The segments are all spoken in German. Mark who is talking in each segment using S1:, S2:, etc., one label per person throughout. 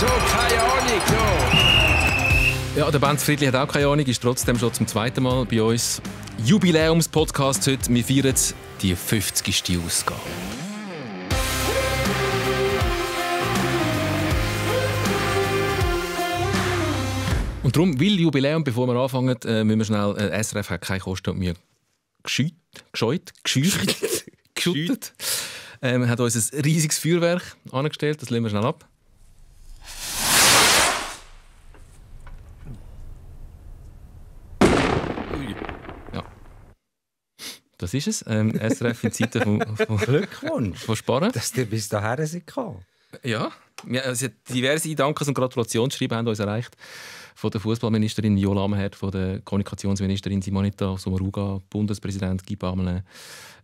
S1: Wieso? Keine Ahnung.
S2: Ja. ja, der Benz Friedli hat auch keine Ahnung, ist trotzdem schon zum zweiten Mal bei uns. Jubiläums-Podcast heute. Wir feiern die 50. Ausgabe. Und darum, weil Jubiläum, bevor wir anfangen, äh, müssen wir schnell. Äh, SRF hat keine Kosten und Mühe gescheut, gescheut, gescheut, geschüttet. Ähm, hat uns ein riesiges Feuerwerk angestellt, das lehnen wir schnell ab. Das ist es. Ähm, SRF in Zeiten von, von, Glückwunsch. von Sparen. Dass du bis daher seid gekommen. Ja. ja also diverse Dankes- und Gratulationsschreiben haben uns erreicht. Von der Fußballministerin Jola Amherd, von der Kommunikationsministerin Simonita Sommaruga, Bundespräsident Guy Pamela,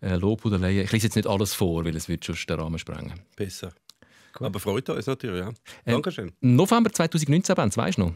S2: äh, Lobhudeleien. Ich lese jetzt nicht alles vor, weil es wird schon den Rahmen sprengen. Besser.
S1: Cool. Aber freut uns natürlich, ja. Ähm, Dankeschön.
S2: Ähm, November 2019, Benz, weißt du noch?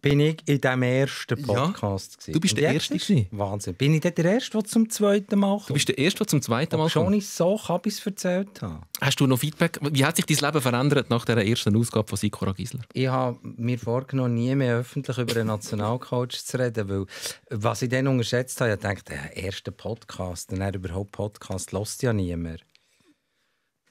S3: bin ich in diesem ersten Podcast. Ja, gewesen. du bist der Erste? Gewesen. Wahnsinn. Bin ich der Erste, der zum zweiten Mal kommt? Du
S2: bist der Erste, der zum zweiten Mal kommt. Schon
S3: ich so habe ich es erzählt. Habe.
S2: Hast du noch Feedback? Wie hat sich dein Leben verändert nach der ersten Ausgabe von Sikora Gisler?
S3: Ich habe mir vorgenommen, nie mehr öffentlich über einen Nationalcoach zu reden, weil was ich dann unterschätzt habe, ich dachte, der erste Podcast, dann überhaupt Podcast, lost ja niemand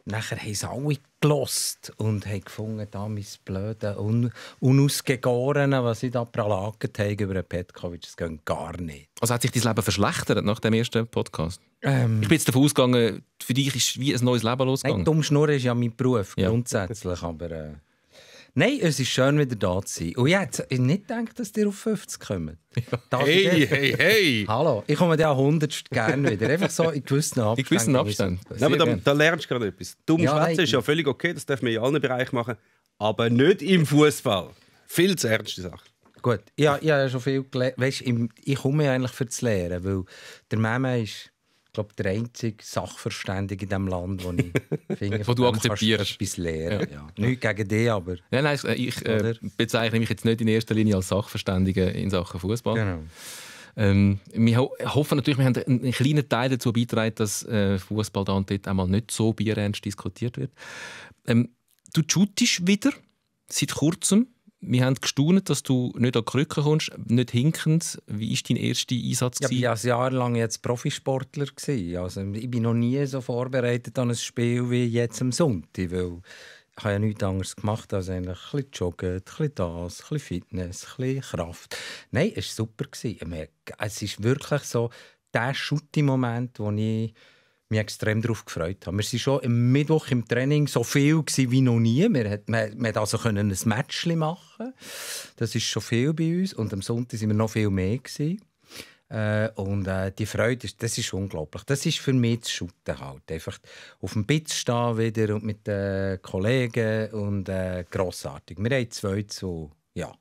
S3: nachher haben sie alle gelost und haben gefunden, da mein blöde, un unausgegorene, was ich da pralagert habe über Petkovic, das geht gar nicht.
S2: Also hat sich dein Leben verschlechtert nach dem ersten Podcast?
S3: Ähm, ich bin jetzt
S2: davon ausgegangen, für dich ist wie ein neues Leben losgegangen. Nein, Dummschnurren ist ja mein Beruf, ja. grundsätzlich, aber... Äh Nein,
S3: es ist schön, wieder
S2: da zu sein. Und
S3: jetzt, ich nicht gedacht, dass ihr auf 50 kommt. hey, hey, hey! Hallo, ich komme dir an 100 gerne wieder. Einfach so in gewissen Abständen. In gewissen Abständen. Ja, aber da, da,
S1: lernst du gerade etwas. Dumm ja, Schwätzen ist ja völlig okay, das dürfen wir in allen Bereichen machen. Aber nicht im Fußball. Viel zu ernste Sache. Gut, ja, ich habe schon viel gelernt. Weißt, ich komme ja eigentlich für das Lehren, weil
S3: der Meme ist ich glaube, der einzige Sachverständige in diesem Land, wo ich finde, wo du akzeptierst.
S2: etwas lernen. Ja. Ja. Nicht gegen dich, aber. Nein, nein, ich äh, äh bezeichne mich jetzt nicht in erster Linie als Sachverständige in Sachen Fußball. Genau. Ähm, wir ho hoffen natürlich, wir haben einen kleinen Teil dazu beitragen, dass äh, Fußball da und dort einmal nicht so bierernst diskutiert wird. Ähm, du shootest wieder seit kurzem wir haben gestaunt, dass du nicht an die Krücke kommst, nicht hinkend. Wie war dein erster Einsatz? Ja, ich war ein Jahr lang
S3: jetzt Profisportler. Also, ich bin noch nie so vorbereitet an ein Spiel wie jetzt am Sonntag, weil ich habe ja nichts anderes gemacht als ein bisschen Joggen, ein bisschen das, ein bisschen Fitness, ein bisschen Kraft. Nein, es war super. Es ist wirklich so der Schutti-Moment, den ich mich extrem darauf gefreut habe. Wir waren schon am Mittwoch im Training so viel wie noch nie. Wir konnten also können ein Match machen. Das ist schon viel bei uns. Und am Sonntag waren wir noch viel mehr. Gewesen. Äh, und äh, die Freude, ist, das ist unglaublich. Das ist für mich zu Shooten halt. Einfach auf dem Pitz stehen wieder und mit den äh, Kollegen und äh, grossartig. Wir haben zwei zu, ja.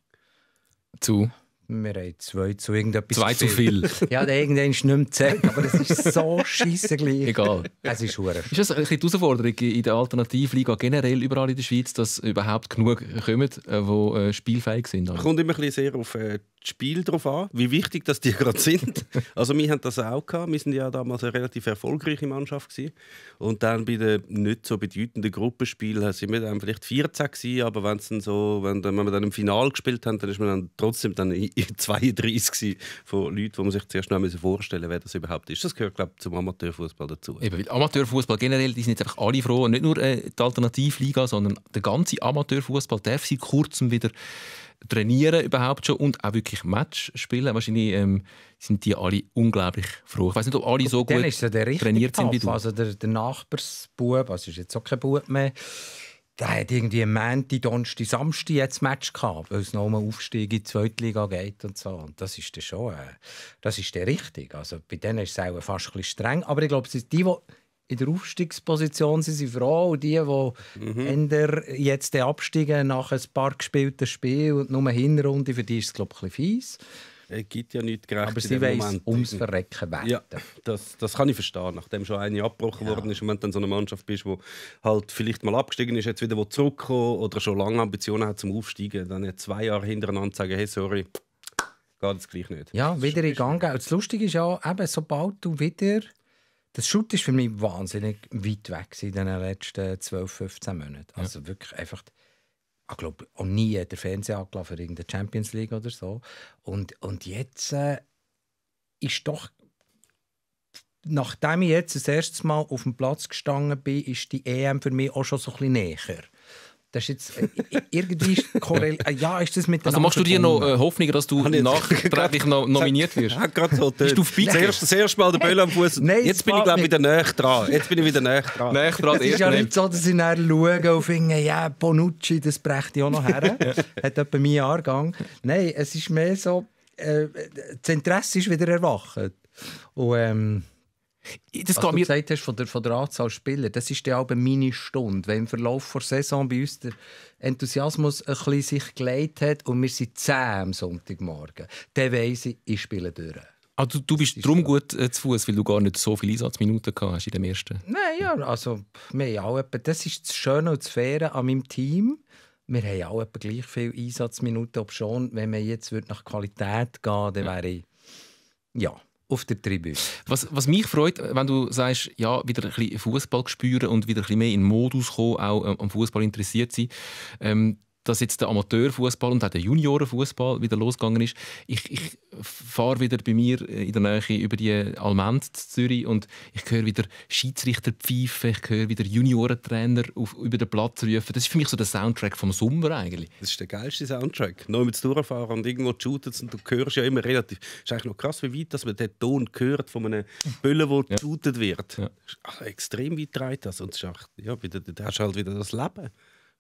S3: Zu? wir haben zwei zu irgendetwas. Zwei zu viel. ja, der irgendwann ist nicht mehr zählt, aber das ist so scheissegleich. Egal. Es ist schwer.
S2: Ist das eine Herausforderung in der Alternativliga generell überall in der Schweiz, dass überhaupt genug kommen, die äh, äh, spielfähig sind?
S1: Kommt immer ein bisschen sehr auf äh, Spiel darauf an, wie wichtig dass die gerade sind. Also wir haben das auch gehabt. Wir sind ja damals eine relativ erfolgreiche Mannschaft gewesen. und dann bei den nicht so bedeutenden Gruppenspielen sind wir dann vielleicht 14 gewesen, aber wenn's dann so, wenn, wenn wir dann im Finale gespielt haben, dann ist man dann trotzdem dann 32 von Leuten, wo man sich zuerst noch vorstellen musste, wer das überhaupt ist. Das gehört glaube ich, zum Amateurfußball dazu. Eben, weil
S2: Amateurfußball generell, die sind jetzt einfach alle froh, nicht nur äh, die Alternativliga, sondern der ganze Amateurfußball darf seit kurzem wieder trainieren überhaupt schon und auch wirklich Match spielen. Wahrscheinlich ähm, sind die alle unglaublich froh. Ich weiß nicht, ob alle so gut ist der trainiert sind wie du. Also
S3: der, der Nachbarsbub, also ist jetzt auch kein Bub mehr, der hat irgendwie am Montag, Donnerstag, Samstag jetzt Match gehabt, weil es noch um einen Aufstieg in die zweite Liga geht und so. Und das ist dann schon, äh, das ist dann richtig. Also bei denen ist es auch fast ein bisschen streng. Aber ich glaube, es die, die in der Aufstiegsposition sind sie froh. Und die, die mhm. jetzt Abstieg nach ein paar gespielten Spielen und nur eine Hinrunde, für die ist es, glaube ich, ein bisschen fies.
S1: Es gibt ja nichts gerecht Aber sie weiss ums
S3: Verrecken wetten. Ja,
S1: das, das kann ich verstehen, nachdem schon eine abgebrochen ja. worden ist. Und wenn du dann so eine Mannschaft bist, die halt vielleicht mal abgestiegen ist, jetzt wieder wo zurückkommt oder schon lange Ambitionen hat zum Aufsteigen, dann jetzt zwei Jahre hintereinander sagen, hey, sorry, geht es gleich nicht.
S3: Ja, wieder in Gang gehen. Das Lustige ist ja, eben, sobald du wieder das Shoot war für mich wahnsinnig weit weg in den letzten 12, 15 Monaten. Also ja. wirklich einfach, ich glaube, auch nie der Fernseher angelassen für irgendeine Champions League oder so. Und, und jetzt äh, ist doch, nachdem ich jetzt das erste Mal auf dem Platz gestanden bin, ist die EM für mich auch schon so ein bisschen näher. Das ist jetzt äh, irgendwie korrel äh, Ja, ist das mit Also machst
S2: du dir noch äh,
S1: Hoffnung, dass du nachträglich noch nominiert wirst? Ja, gerade so. Bist du auf das erste Mal der Böll am Fuß. Nein, jetzt bin ich glaube wieder näher dran. Jetzt bin ich wieder näher dran. Es ist ja nicht so, dass
S3: ich nachher schaue und finde, ja, Bonucci, das brächte ich auch noch her. Hat etwa meinen Jahrgang. Nein, es ist mehr so, äh, das Interesse ist wieder erwacht. Und ähm, das Was du mir... gesagt hast von der, von der Anzahl Spieler, das ist ja auch meine Stunde. Wenn im Verlauf der Saison bei uns der Enthusiasmus ein bisschen sich gelegt hat und wir sind
S2: zehn am Sonntagmorgen, dann weiss ich, ich spiele durch. Also, du bist drum gut äh, zu Fuß, weil du gar nicht so viele Einsatzminuten gehabt hast in dem ersten.
S3: Nein, ja, also wir auch das ist das Schöne und das Faire an meinem Team. Wir haben auch etwa gleich viele Einsatzminuten, ob schon, wenn man jetzt nach Qualität gehen würde, dann wäre ich,
S2: ja, auf der Tribüne. Was, was, mich freut, äh, wenn du sagst, ja, wieder ein bisschen Fußball spüren und wieder ein bisschen mehr in den Modus kommen, auch äh, am Fußball interessiert sein. Ähm, dass jetzt der Amateurfußball und auch der Juniorenfußball wieder losgegangen ist. Ich, ich fahre wieder bei mir äh, in der Nähe über die Almend zu Zürich und ich höre wieder Schiedsrichter pfeifen, ich höre wieder Juniorentrainer auf, über den Platz rufen. Das ist für mich so der Soundtrack vom Sommer eigentlich.
S1: Das ist der geilste Soundtrack. Noch mit durchfahren und irgendwo shooten und du hörst ja immer relativ. Es ist eigentlich noch krass, wie weit dass man den Ton hört von einem Böllen, der ja. wird. Ja. ist also extrem weit reicht das. Und das ist auch, ja, da hast du halt wieder das Leben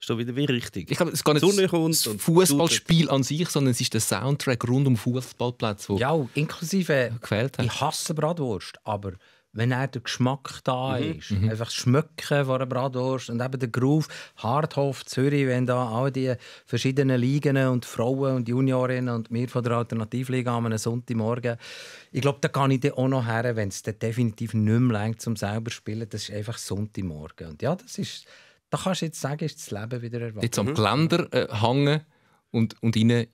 S1: ist doch wieder wie richtig. Ich glaube, es geht nicht das Fußballspiel an sich,
S2: sondern es ist der Soundtrack rund um Fußballplätze, wo ja, inklusive gefällt Ich hasse Bratwurst,
S3: aber wenn er der Geschmack da mhm. ist, mhm. einfach das Schmücken von einer Bratwurst und eben der Groove, Harthof, Zürich, wenn da all die verschiedenen Ligen und Frauen und Juniorinnen und wir von der Alternativliga am Sonntagmorgen, ich glaube, da kann ich dann auch noch her, wenn es definitiv nicht mehr reicht, zum selber zu spielen, das ist einfach Sonntagmorgen. Und ja, das ist da kannst du jetzt sagen, ist das Leben wieder erwacht. Jetzt am mhm.
S2: Geländer äh, hängen und, und rein,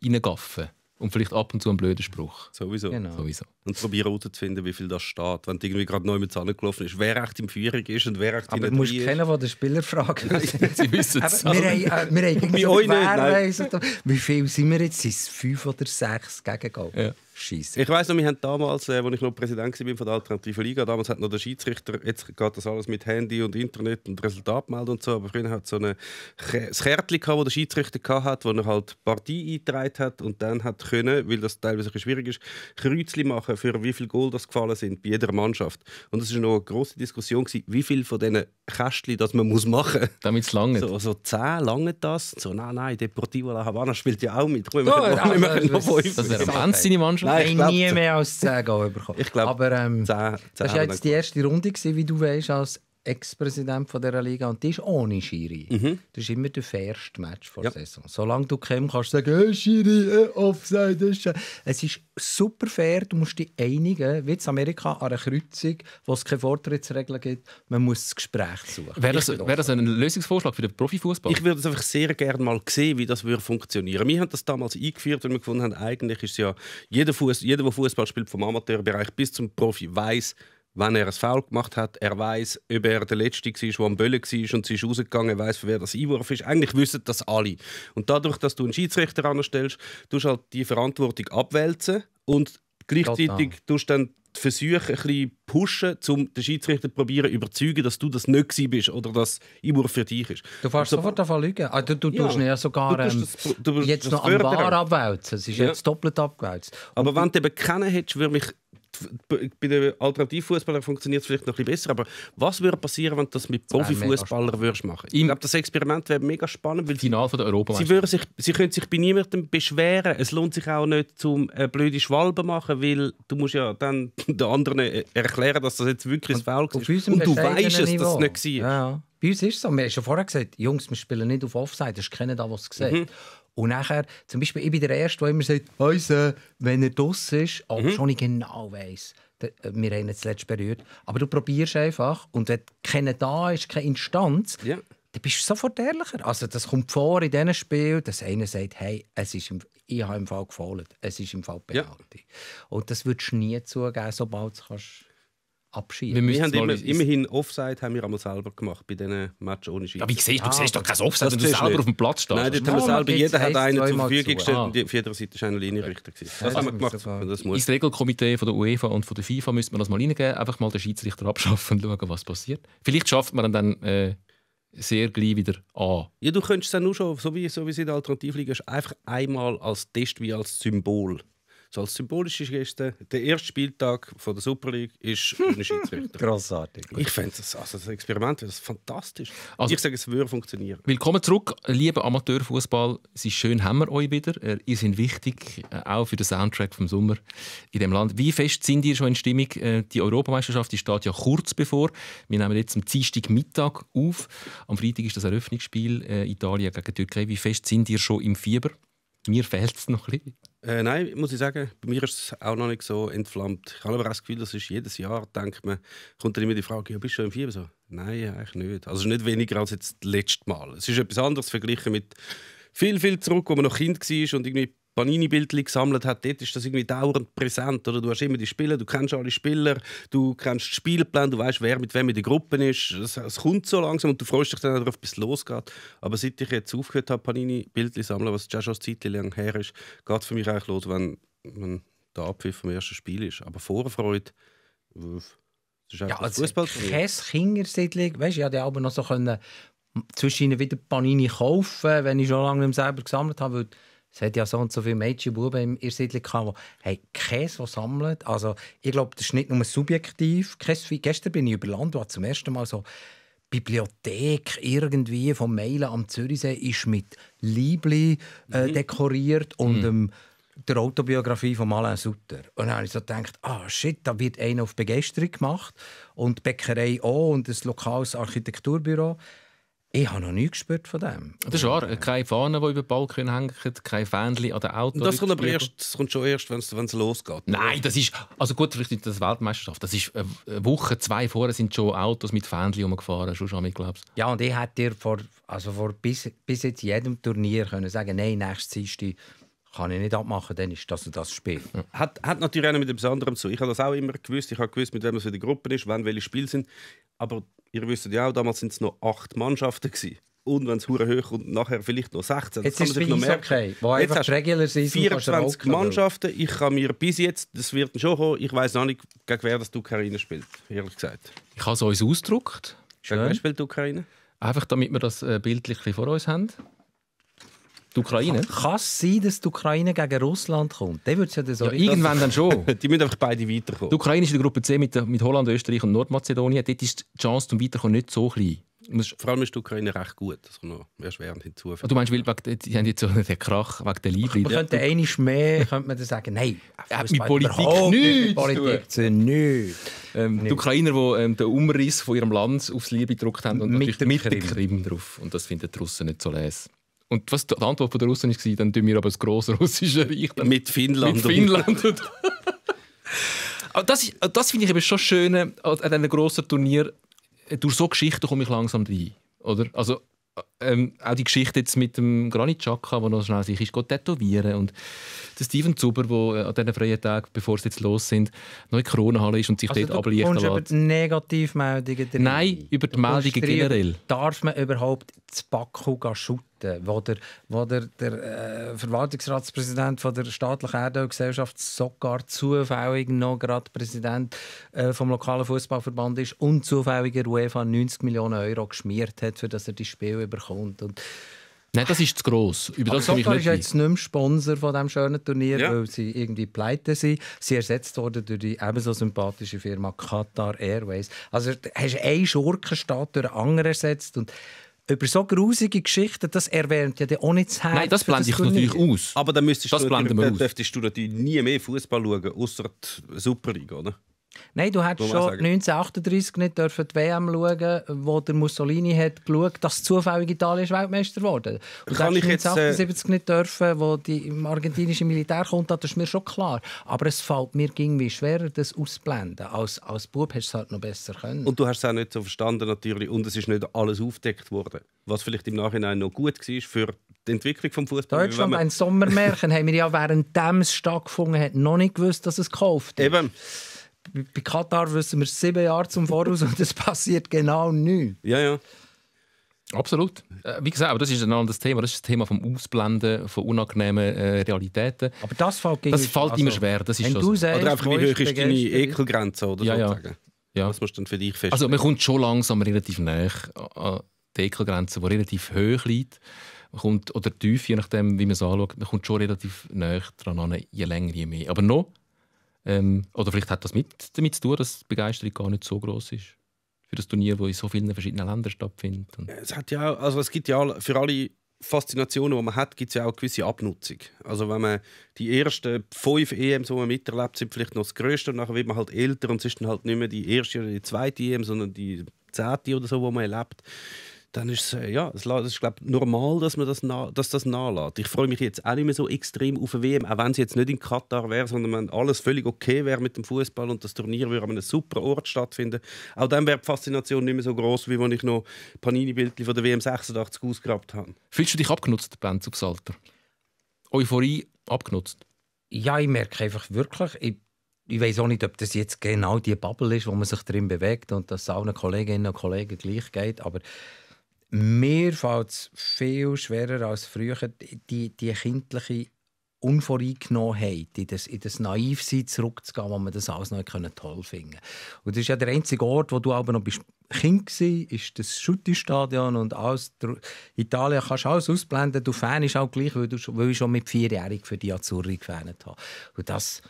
S1: Und vielleicht ab und zu einen blöden Spruch. Sowieso. Genau. Sowieso. Und probieren herauszufinden, wie viel das steht. Wenn du gerade neu mit gelaufen ist, wer echt im Führung ist und wer echt Aber in der musst du kennen,
S3: wo der Spieler fragt. sie wissen es. wir haben, äh, wir haben Bei euch nicht, wie viel sind wir jetzt? Sind es fünf oder sechs gegen Goal? Ja. Scheisse.
S1: Ich weiß noch, wir haben damals, äh, als ich noch Präsident war von der Alternativen Liga, damals hat noch der Schiedsrichter, jetzt geht das alles mit Handy und Internet und Resultatmeldung und so, aber früher hat so ein Kärtchen gehabt, das der Schiedsrichter hat, wo er halt Partie eingetragen hat und dann hat können, weil das teilweise ein schwierig ist, Kreuzli machen, für wie viele Goal das gefallen sind bei jeder Mannschaft. Und es war noch eine grosse Diskussion, gewesen, wie viele von diesen Kästchen das man muss machen muss. Damit es lange. So, so zehn lange das. So, nein, nein, Deportivo La Habana spielt ja auch mit. Komm, wir machen, oh, wir machen noch fünf. Das wäre seine Mannschaft. Nein, ich, ich nie mehr
S3: als 10 Geld bekommen. Ich glaube, Aber ähm, das war jetzt die erste Runde, wie du weißt, als Ex-Präsident dieser Liga und die ist ohne Schiri. Mhm. Das ist immer der fairste Match vor der ja. Saison. Solange du kämpfst, kannst du sagen, hey, Schiri, äh, Offside. Ist es ist super fair, du musst dich einigen, wie in Amerika an einer Kreuzung, wo es keine Vortrittsregeln gibt. Man muss das Gespräch suchen.
S2: Wäre das,
S1: wär das, ein Lösungsvorschlag für den Profifußball? Ich würde es einfach sehr gerne mal sehen, wie das würde funktionieren Wir haben das damals eingeführt, weil wir gefunden haben, eigentlich ist ja jeder, Fuss, jeder der Fußball spielt, vom Amateurbereich bis zum Profi, weiß, wenn er ein Foul gemacht hat, er weiß, ob er der Letzte war, der am Böllen war und sie ist rausgegangen, weiß, wer das Einwurf ist. Eigentlich wissen das alle. Und dadurch, dass du einen Schiedsrichter anstellst, tust halt die Verantwortung abwälzen und gleichzeitig tust dann Versuche ein bisschen pushen, um den Schiedsrichter zu probieren, überzeugen, dass du das nicht gewesen bist oder dass Einwurf für dich ist. Du
S3: fährst also, sofort davon lügen. Ah, du, du, ja, tust ja sogar du tust ähm, das, du, jetzt noch am Bar
S1: abwälzen. Es ist ja. jetzt doppelt abgewälzt. Und Aber wenn du eben keinen hättest, würde mich bei den Alternativfußballern funktioniert es vielleicht noch ein bisschen besser, aber was würde passieren, wenn du das mit Profifußballern würdest machen? Ich glaube, das Experiment wäre mega spannend, weil Final von der Europa sie, würden sich, sie können sich bei niemandem beschweren. Es lohnt sich auch nicht, zum äh, blöde Schwalbe machen, weil du musst ja dann den anderen äh, erklären, dass das jetzt wirklich ein Foul ist. Und du weißt es, dass es nicht war. Ja, ja.
S3: Bei uns ist es so. Wir haben schon vorher gesagt, Jungs, wir spielen nicht auf Offside. Das ist keiner da, was es mhm. sieht. Mhm. Und nachher, zum Beispiel, ich bin der Erste, der immer sagt, Heise, äh, wenn er draussen ist, aber mhm. schon ich genau weiss, äh, wir haben ihn zuletzt berührt. Aber du probierst einfach und wenn keiner da ist, keine Instanz, ja. dann bist du sofort ehrlicher. Also das kommt vor in diesen Spiel, dass einer sagt, hey, es ist im, ich habe im Fall gefohlen, es ist im Fall Penalty. Ja. Und das würdest du nie zugeben, sobald du kannst
S1: abschieben. Wir, wir haben immer, immerhin Offside haben wir einmal selber gemacht bei diesen Matches ohne Schiedsrichter. Aber ich sehe, du ah, siehst doch kein Offside, wenn du selber nicht. auf dem Platz stehst. Nein, dort haben wir selber, jeder hat einen zur Verfügung gestellt ah. und auf jeder Seite ist ein Linienrichter. Das, das haben wir gemacht. So das muss. Ins
S2: Regelkomitee von der UEFA und von der FIFA müssen wir das mal reingeben, einfach mal den Schiedsrichter abschaffen und schauen, was passiert. Vielleicht schafft man dann... Äh, sehr
S1: gleich wieder an. Ja, du könntest es dann nur schon, so wie, so wie es in der Alternativliga ist, einfach einmal als Test, wie als Symbol so als symbolische Geste. Der erste Spieltag von der Super League ist ohne Schiedsrichter. Grossartig. Ich finde das, also das Experiment das ist fantastisch. Also, ich sage, es würde funktionieren.
S2: Willkommen zurück, liebe Amateurfußball. Es ist schön, haben wir euch wieder. Äh, ihr seid wichtig, äh, auch für den Soundtrack vom Sommer in dem Land. Wie fest sind ihr schon in Stimmung? Äh, die Europameisterschaft die steht ja kurz bevor. Wir nehmen jetzt am Dienstag Mittag auf. Am Freitag ist das Eröffnungsspiel Italien gegen Türkei. Wie fest sind ihr schon im Fieber? Mir fehlt es noch ein bisschen.
S1: Äh, nein, muss ich sagen, bei mir ist es auch noch nicht so entflammt. Ich habe aber auch das Gefühl, das ist jedes Jahr, denkt man, kommt dann immer die Frage, ja, bist du schon im Fieber? So, nein, eigentlich nicht. Also nicht weniger als jetzt das letzte Mal. Es ist etwas anderes verglichen mit viel, viel zurück, wo man noch Kind war und irgendwie Panini-Bildchen gesammelt hat, dort ist das irgendwie dauernd präsent. Oder? Du hast immer die Spieler, du kennst alle Spieler, du kennst den Spielplan, du weißt, wer mit wem in der Gruppe ist. Es kommt so langsam und du freust dich dann darauf, bis es losgeht. Aber seit ich jetzt aufgehört habe, Panini-Bildchen sammeln, was ja schon ein Zeit lang her ist, geht es für mich eigentlich los, wenn, wenn der Abpfiff vom ersten Spiel ist. Aber Vorfreude... Das ist ja, als Käse-Kingersiedlung, weißt du, ich hatte aber noch
S3: so können, äh, zwischen wieder Panini kaufen, wenn ich schon lange nicht selber gesammelt habe, weil es hat ja so und so viele Mädchen und Buben in der Siedlung gehabt, die hey, Käse sammeln. Also, ich glaube, das ist nicht nur subjektiv. Käse, gestern bin ich über Land und zum ersten Mal so Bibliothek irgendwie vom Meilen am Zürichsee ist mit Liebli äh, mhm. dekoriert mhm. und ähm, der Autobiografie von Alain Sutter. Und dann habe ich so gedacht, ah shit, da wird einer auf Begeisterung gemacht und die Bäckerei auch und das lokales Architekturbüro. Ich habe
S2: noch nie gespürt von dem. Das ist wahr. Keine Fahnen, die über den Balkon hängen, kein Fähnchen an den Autos. Das kommt, aber erst,
S1: das kommt schon erst, wenn es losgeht. Nein,
S2: das ist... Also gut, vielleicht nicht das Weltmeisterschaft. Das ist äh, eine Woche, zwei vorher sind schon Autos mit Fähnchen rumgefahren. Schon schon, ich glaube Ja, und ich hätte dir vor,
S3: also vor bis, bis jetzt jedem Turnier können sagen nein, nächstes Dienstag kann ich nicht abmachen, dann ist das und das Spiel.
S1: Hm. Hat, hat natürlich auch mit dem anderem zu. Ich habe das auch immer gewusst. Ich habe gewusst, mit wem es in der Gruppe ist, wann welche Spiele sind. Aber ihr wisst ja auch, damals waren es noch acht Mannschaften. Gewesen. Und wenn es höher hoch und nachher vielleicht noch 16. Jetzt ist es noch mehr. Okay, wo einfach regular sind. 24 Mannschaften. Ich kann mir bis jetzt, das wird schon kommen, ich weiß noch nicht, gegen wer das die Ukraine spielt, ehrlich gesagt.
S2: Ich habe es uns ausgedruckt. Schön. Gegen wer
S1: spielt die Ukraine? Einfach damit wir das
S2: äh, bildlich vor uns haben. Die Ukraine?
S3: Kann es sein, dass die Ukraine gegen
S1: Russland kommt? Dann
S2: ja das ja, Irgendwann dann schon.
S1: die müssen einfach beide weiterkommen.
S2: Die Ukraine ist in der Gruppe C mit, mit Holland, Österreich und Nordmazedonien. Dort ist die Chance zum Weiterkommen nicht so klein.
S1: Vor allem ist die Ukraine recht gut. Das also kommt noch erschwerend hinzu. Also, du meinst,
S2: weil die haben jetzt so einen Krach wegen der Liebe. Man könnte einmal
S3: mehr könnte man sagen, nein, ja, äh, mit Politik nichts Politik
S2: zu nichts. Ähm, die Ukrainer, die ähm, den Umriss von ihrem Land aufs Liebe gedruckt haben und mit, natürlich der mit der Krim. drauf. Und das finden die Russen nicht so lesen. Und was die Antwort von der Russen war, dann tun wir aber das grosse russische Reich. mit Finnland. Mit Finnland. das ist, äh, das finde ich eben schon schön äh, an diesen grossen Turnier. Äh, durch so Geschichten komme ich langsam rein. Oder? Also, ähm, auch die Geschichte jetzt mit dem Granit Chaka, der noch schnell sich ist, tätowieren. Und der Steven Zuber, der an diesen freien Tag, bevor sie jetzt los sind, noch in die Kronenhalle ist und sich also dort ablichten lässt. über die
S3: Negativmeldungen drin? Nein,
S2: über die Meldungen generell.
S3: Darf man überhaupt zu Baku shooten? Seiten, wo der, wo der, der äh, Verwaltungsratspräsident von der staatlichen Erdölgesellschaft sogar zufällig noch gerade Präsident äh, vom lokalen Fußballverband ist und zufälliger UEFA 90 Millionen Euro geschmiert hat, für dass er die Spiel bekommt. Und
S2: Nein, das ist zu gross. Über das Aber Sogar ist jetzt
S3: nicht mehr Sponsor von diesem schönen Turnier, ja. weil sie irgendwie pleite sind. Sie ersetzt worden durch die ebenso sympathische Firma Qatar Airways. Also hast du einen Schurkenstaat durch einen anderen ersetzt und über so grusige Geschichten, das erwärmt ja auch nicht das Herz. Nein, das blende ich natürlich aus.
S1: Aber dann müsstest das du, blenden wir dürftest du natürlich nie mehr Fußball schauen, außer die Superliga, oder?
S3: Nein, du hättest schon 1938 nicht die WM schauen wo der Mussolini hat geschaut, dass zufällig Italien Weltmeister wurde. Und Kann ich 1978 äh... nicht dürfen, wo die argentinische Militär kommt, das ist mir schon klar. Aber es fällt mir irgendwie schwerer, das auszublenden. Als, als Bub hast du es halt noch besser können.
S1: Und du hast es auch nicht so verstanden natürlich. Und es ist nicht alles aufgedeckt worden. Was vielleicht im Nachhinein noch gut war für die Entwicklung des Fußballs. Deutschland, ein
S3: Sommermärchen haben wir ja während dem es stattgefunden hat, noch nicht gewusst, dass es gekauft ist.
S1: Eben bei
S3: Katar wissen wir sieben Jahre zum Voraus und es passiert genau nichts.
S2: Ja, ja. Absolut. Äh, wie gesagt, aber das ist ein anderes Thema. Das ist das Thema vom Ausblenden von unangenehmen äh, Realitäten.
S1: Aber das fällt, das fällt also, immer schwer. Das ist du sagst, oder einfach wie hoch ist deine Ekelgrenze oder ja, sozusagen. Ja. Ja. Das musst du dann für dich feststellen. Also man kommt
S2: schon langsam relativ nah an die Ekelgrenze, die relativ hoch liegt. Man kommt, oder tief, je nachdem, wie man es anschaut. Man kommt schon relativ nah dran an, je länger, je mehr. Aber noch ähm, oder vielleicht hat das mit, damit zu tun, dass die Begeisterung gar nicht so groß ist für das Turnier, das in so vielen verschiedenen Ländern stattfindet.
S1: es hat ja, also es gibt ja für alle Faszinationen, die man hat, gibt es ja auch eine gewisse Abnutzung. Also wenn man die ersten fünf EMs, die man miterlebt, sind vielleicht noch das Größte und nachher wird man halt älter und es ist dann halt nicht mehr die erste oder die zweite EM, sondern die zehnte oder so, die man erlebt dann ist es, äh, ja, es ist, glaube ich, normal, dass, man das na, dass das nachlässt. Ich freue mich jetzt auch nicht mehr so extrem auf eine WM, auch wenn es jetzt nicht in Katar wäre, sondern wenn alles völlig okay wäre mit dem Fußball und das Turnier würde an einem super Ort stattfinden. Auch dann wäre die Faszination nicht mehr so groß, wie wenn ich noch Panini-Bildchen von der WM 86 ausgegrabt habe.
S2: Fühlst du dich abgenutzt, Ben Subsalter? Euphorie abgenutzt?
S3: Ja, ich merke einfach wirklich, ich ich weiß auch nicht, ob das jetzt genau die Bubble ist, wo man sich drin bewegt und dass es allen Kolleginnen und Kollegen gleich geht, aber mir fällt es viel schwerer als früher, die, die kindliche Unvoreingenommenheit, in das, in das Naivsein zurückzugehen, wo man das alles noch toll finden konnte. Und das ist ja der einzige Ort, wo du aber noch bist Kind war, ist das Schutti-Stadion und alles. In Italien kannst du alles ausblenden, du fanst auch gleich, weil, ich schon mit Vierjährigen für die Azzurri gefahren habe. Und das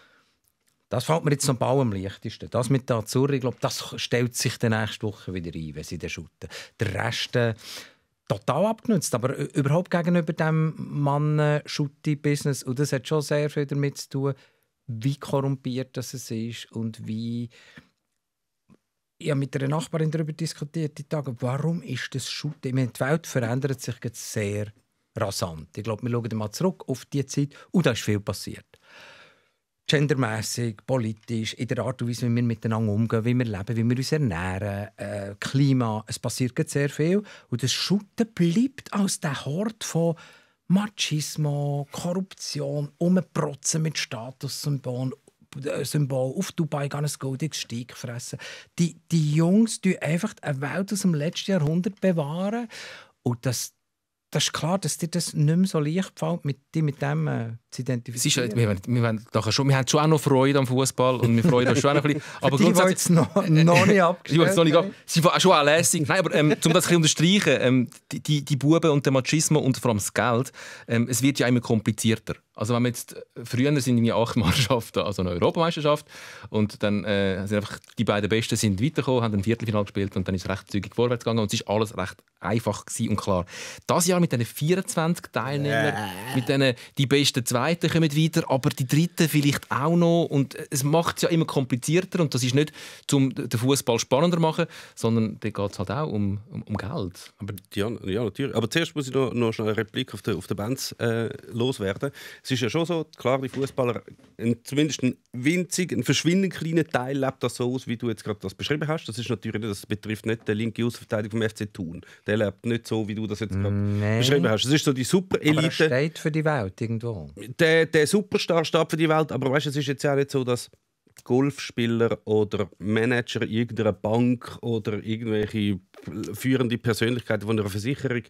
S3: das fällt mir jetzt noch Bau am leichtesten. Das mit der Azur, ich glaube das stellt sich dann nächste Woche wieder ein, wenn sie den schütten. Der Rest äh, total abgenutzt, aber überhaupt gegenüber dem mann schutti business Und das hat schon sehr viel damit zu tun, wie korrumpiert das es ist und wie... Ich habe mit einer Nachbarin darüber diskutiert, die Tage, warum ist das Schutten... Ich meine, die Welt verändert sich jetzt sehr rasant. Ich glaube, wir schauen mal zurück auf die Zeit und da ist viel passiert gendermäßig, politisch, in der Art und Weise, wie wir miteinander umgehen, wie wir leben, wie wir uns ernähren, äh, Klima. Es passiert sehr viel. Und das Schutten bleibt als der Hort von Machismo, Korruption, Umprotzen mit Statussymbolen, äh, Symbol auf Dubai gehen, ein goldiges Steak fressen. Die, die Jungs die einfach eine Welt aus dem letzten Jahrhundert bewahren. Und das, das ist klar, dass dir das nicht mehr so leicht gefällt, mit, mit dem äh, zu identifizieren. ist, wir,
S2: wir, wir, schon, wir haben schon auch noch Freude am Fußball und wir freuen uns schon auch noch ein bisschen. Aber die,
S3: noch,
S2: noch nicht abgestellt die, noch nicht ab Sie waren schon auch lässig. Nein, aber ähm, um das ein unterstreichen, ähm, die, die, die Buben und der Machismo und vor allem das Geld, ähm, es wird ja immer komplizierter. Also wenn wir jetzt, äh, früher sind wir acht Mannschaften, also eine Europameisterschaft und dann äh, sind einfach die beiden Besten sind weitergekommen, haben ein Viertelfinale gespielt und dann ist es recht zügig vorwärts gegangen und es ist alles recht einfach und klar. Das Jahr mit diesen 24 Teilnehmern, äh. mit denen die besten zwei Zweiten kommen wieder, aber die Dritten vielleicht auch noch. Und es macht es ja immer komplizierter. Und das ist nicht, um den Fußball spannender zu machen, sondern da geht es halt auch um, um, um,
S1: Geld. Aber ja, ja, natürlich. Aber zuerst muss ich noch, noch schnell eine Replik auf den, auf den äh, loswerden. Es ist ja schon so, klar, die Fußballer, zumindest ein winzig, ein verschwindend kleiner Teil lebt das so aus, wie du jetzt gerade das beschrieben hast. Das ist natürlich, das betrifft nicht die linke Außenverteidigung vom FC Thun. Der lebt nicht so, wie du das jetzt gerade nee. beschrieben hast. Das ist so die Super-Elite.
S3: steht für die Welt irgendwo
S1: der, der superstar steht für die Welt, aber weißt, es ist jetzt ja nicht so, dass Golfspieler oder Manager irgendeiner Bank oder irgendwelche führende Persönlichkeiten von einer Versicherung,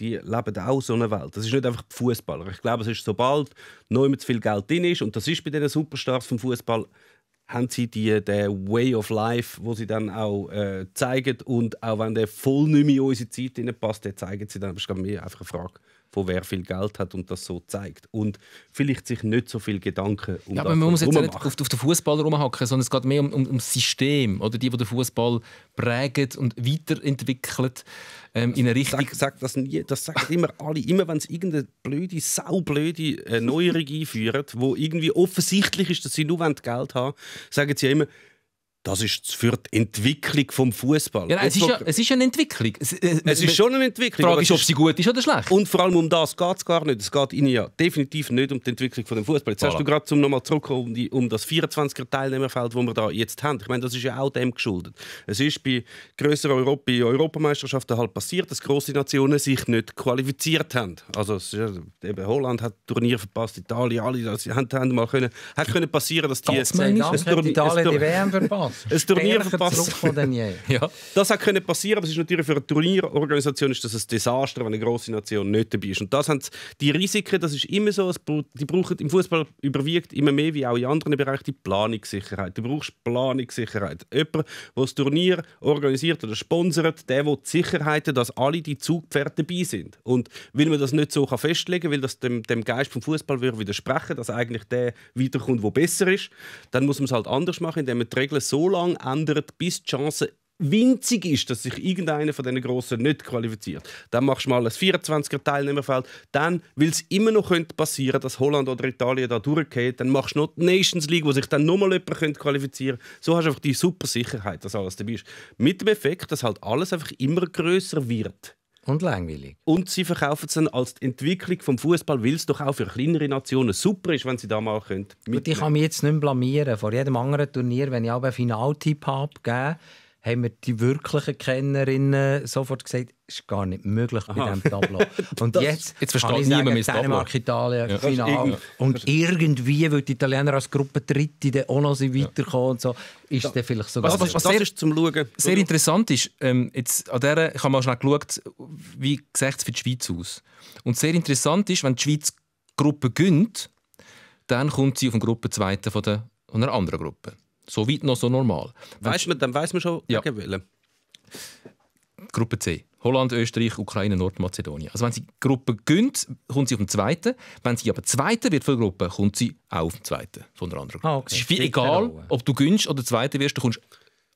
S1: die leben auch so eine Welt. Das ist nicht einfach Fußballer. Ich glaube, es ist sobald neu mit zu viel Geld drin ist und das ist bei den Superstars vom Fußball, haben sie die, den Way of Life, wo sie dann auch äh, zeigen und auch wenn der voll nicht mehr in unsere Zeit passt, den zeigen sie dann. Das ist glaube ich, einfach eine Frage von wer viel Geld hat und das so zeigt. Und vielleicht sich nicht so viel Gedanken um ja, aber man muss jetzt nicht auf, auf den Fußball rumhacken, sondern es geht mehr um, um,
S2: um das System, oder die, die
S1: den Fußball prägen und weiterentwickeln ähm, in eine Richtung. Sag, sag das nie, das sagen immer alle. Immer wenn sie irgendeine blöde, saublöde äh, Neuerung einführen, wo irgendwie offensichtlich ist, dass sie nur Geld haben wollen, sagen sie immer, das ist für die Entwicklung des Fußballs. Genau, ja, es, ist ja, es ist eine Entwicklung. Es, äh, es ist schon eine Entwicklung. Die Frage ist, ob sie gut ist oder schlecht. Und vor allem um das geht es gar nicht. Es geht Ihnen ja definitiv nicht um die Entwicklung des Fußballs. Jetzt voilà. hast du gerade zum nochmal zurückkommen um, die, um das 24er Teilnehmerfeld, das wir da jetzt haben. Ich meine, das ist ja auch dem geschuldet. Es ist bei grösseren Europa, Europameisterschaften halt passiert, dass grosse Nationen sich nicht qualifiziert haben. Also ja, eben Holland hat Turnier verpasst, Italien, alle das haben, haben mal können, hat können passieren, dass die das jetzt, es, es, es, Italien die WM verpasst
S2: ein Turnier verpasst.
S1: ja. Das hat können passieren, aber es ist natürlich für eine Turnierorganisation ist das ein Desaster, wenn eine große Nation nicht dabei ist. Und das haben die Risiken, das ist immer so, die brauchen im Fußball überwiegt immer mehr wie auch in anderen Bereichen die Planungssicherheit. Du brauchst Planungssicherheit. Jemand, der das Turnier organisiert oder sponsert, der will die Sicherheit, dass alle die Zugpferde dabei sind. Und weil man das nicht so festlegen kann, weil das dem, dem Geist vom Fußball widersprechen würde, dass eigentlich der weiterkommt, der besser ist, dann muss man es halt anders machen, indem man die Regeln so so lange ändert, bis die Chance winzig ist, dass sich irgendeiner von diesen Grossen nicht qualifiziert. Dann machst du mal ein 24er-Teilnehmerfeld. Dann, weil es immer noch könnte passieren dass Holland oder Italien da durchgeht, dann machst du noch die Nations League, wo sich dann nochmal jemand qualifizieren könnte. So hast du einfach die super Sicherheit, dass alles dabei ist. Mit dem Effekt, dass halt alles einfach immer größer wird. Und langweilig. Und sie verkaufen es dann als die Entwicklung vom Fußball, weil es doch auch für kleinere Nationen super ist, wenn sie da mal können.
S3: Mitnehmen. ich kann mich jetzt nicht blamieren. Vor jedem anderen Turnier, wenn ich auch einen Finaltipp habe, gell, haben wir die wirklichen Kennerinnen sofort gesagt, das ist gar nicht möglich Aha. bei diesem Tablo. Und das, jetzt, jetzt versteht ich niemand sagen, Dänemark, Italien, ja. Final. Ja. Und irgendwie, weil die Italiener als Gruppe Dritte dann auch noch weiterkommen und so, ist ja. dann vielleicht sogar... Was, was, was sehr, ist
S2: zum Schauen. Sehr interessant ist, ähm, jetzt an der, ich habe mal schnell geschaut, wie sieht es für die Schweiz aus. Und sehr interessant ist, wenn die Schweiz Gruppe gönnt, dann kommt sie auf den Gruppenzweiten von, von einer anderen Gruppe. So weit noch so normal. Weißt du, dann weiß man schon, ja. gegen welchen. Gruppe C. Holland, Österreich, Ukraine, Nordmazedonien. Also wenn sie die Gruppe gönnt, kommt sie auf den zweiten. Wenn sie aber zweiter wird von der Gruppe, kommt sie auch auf den zweiten von der anderen Gruppe. Ah, okay. Es ist viel egal, ob du gönnst oder zweiter wirst, du kommst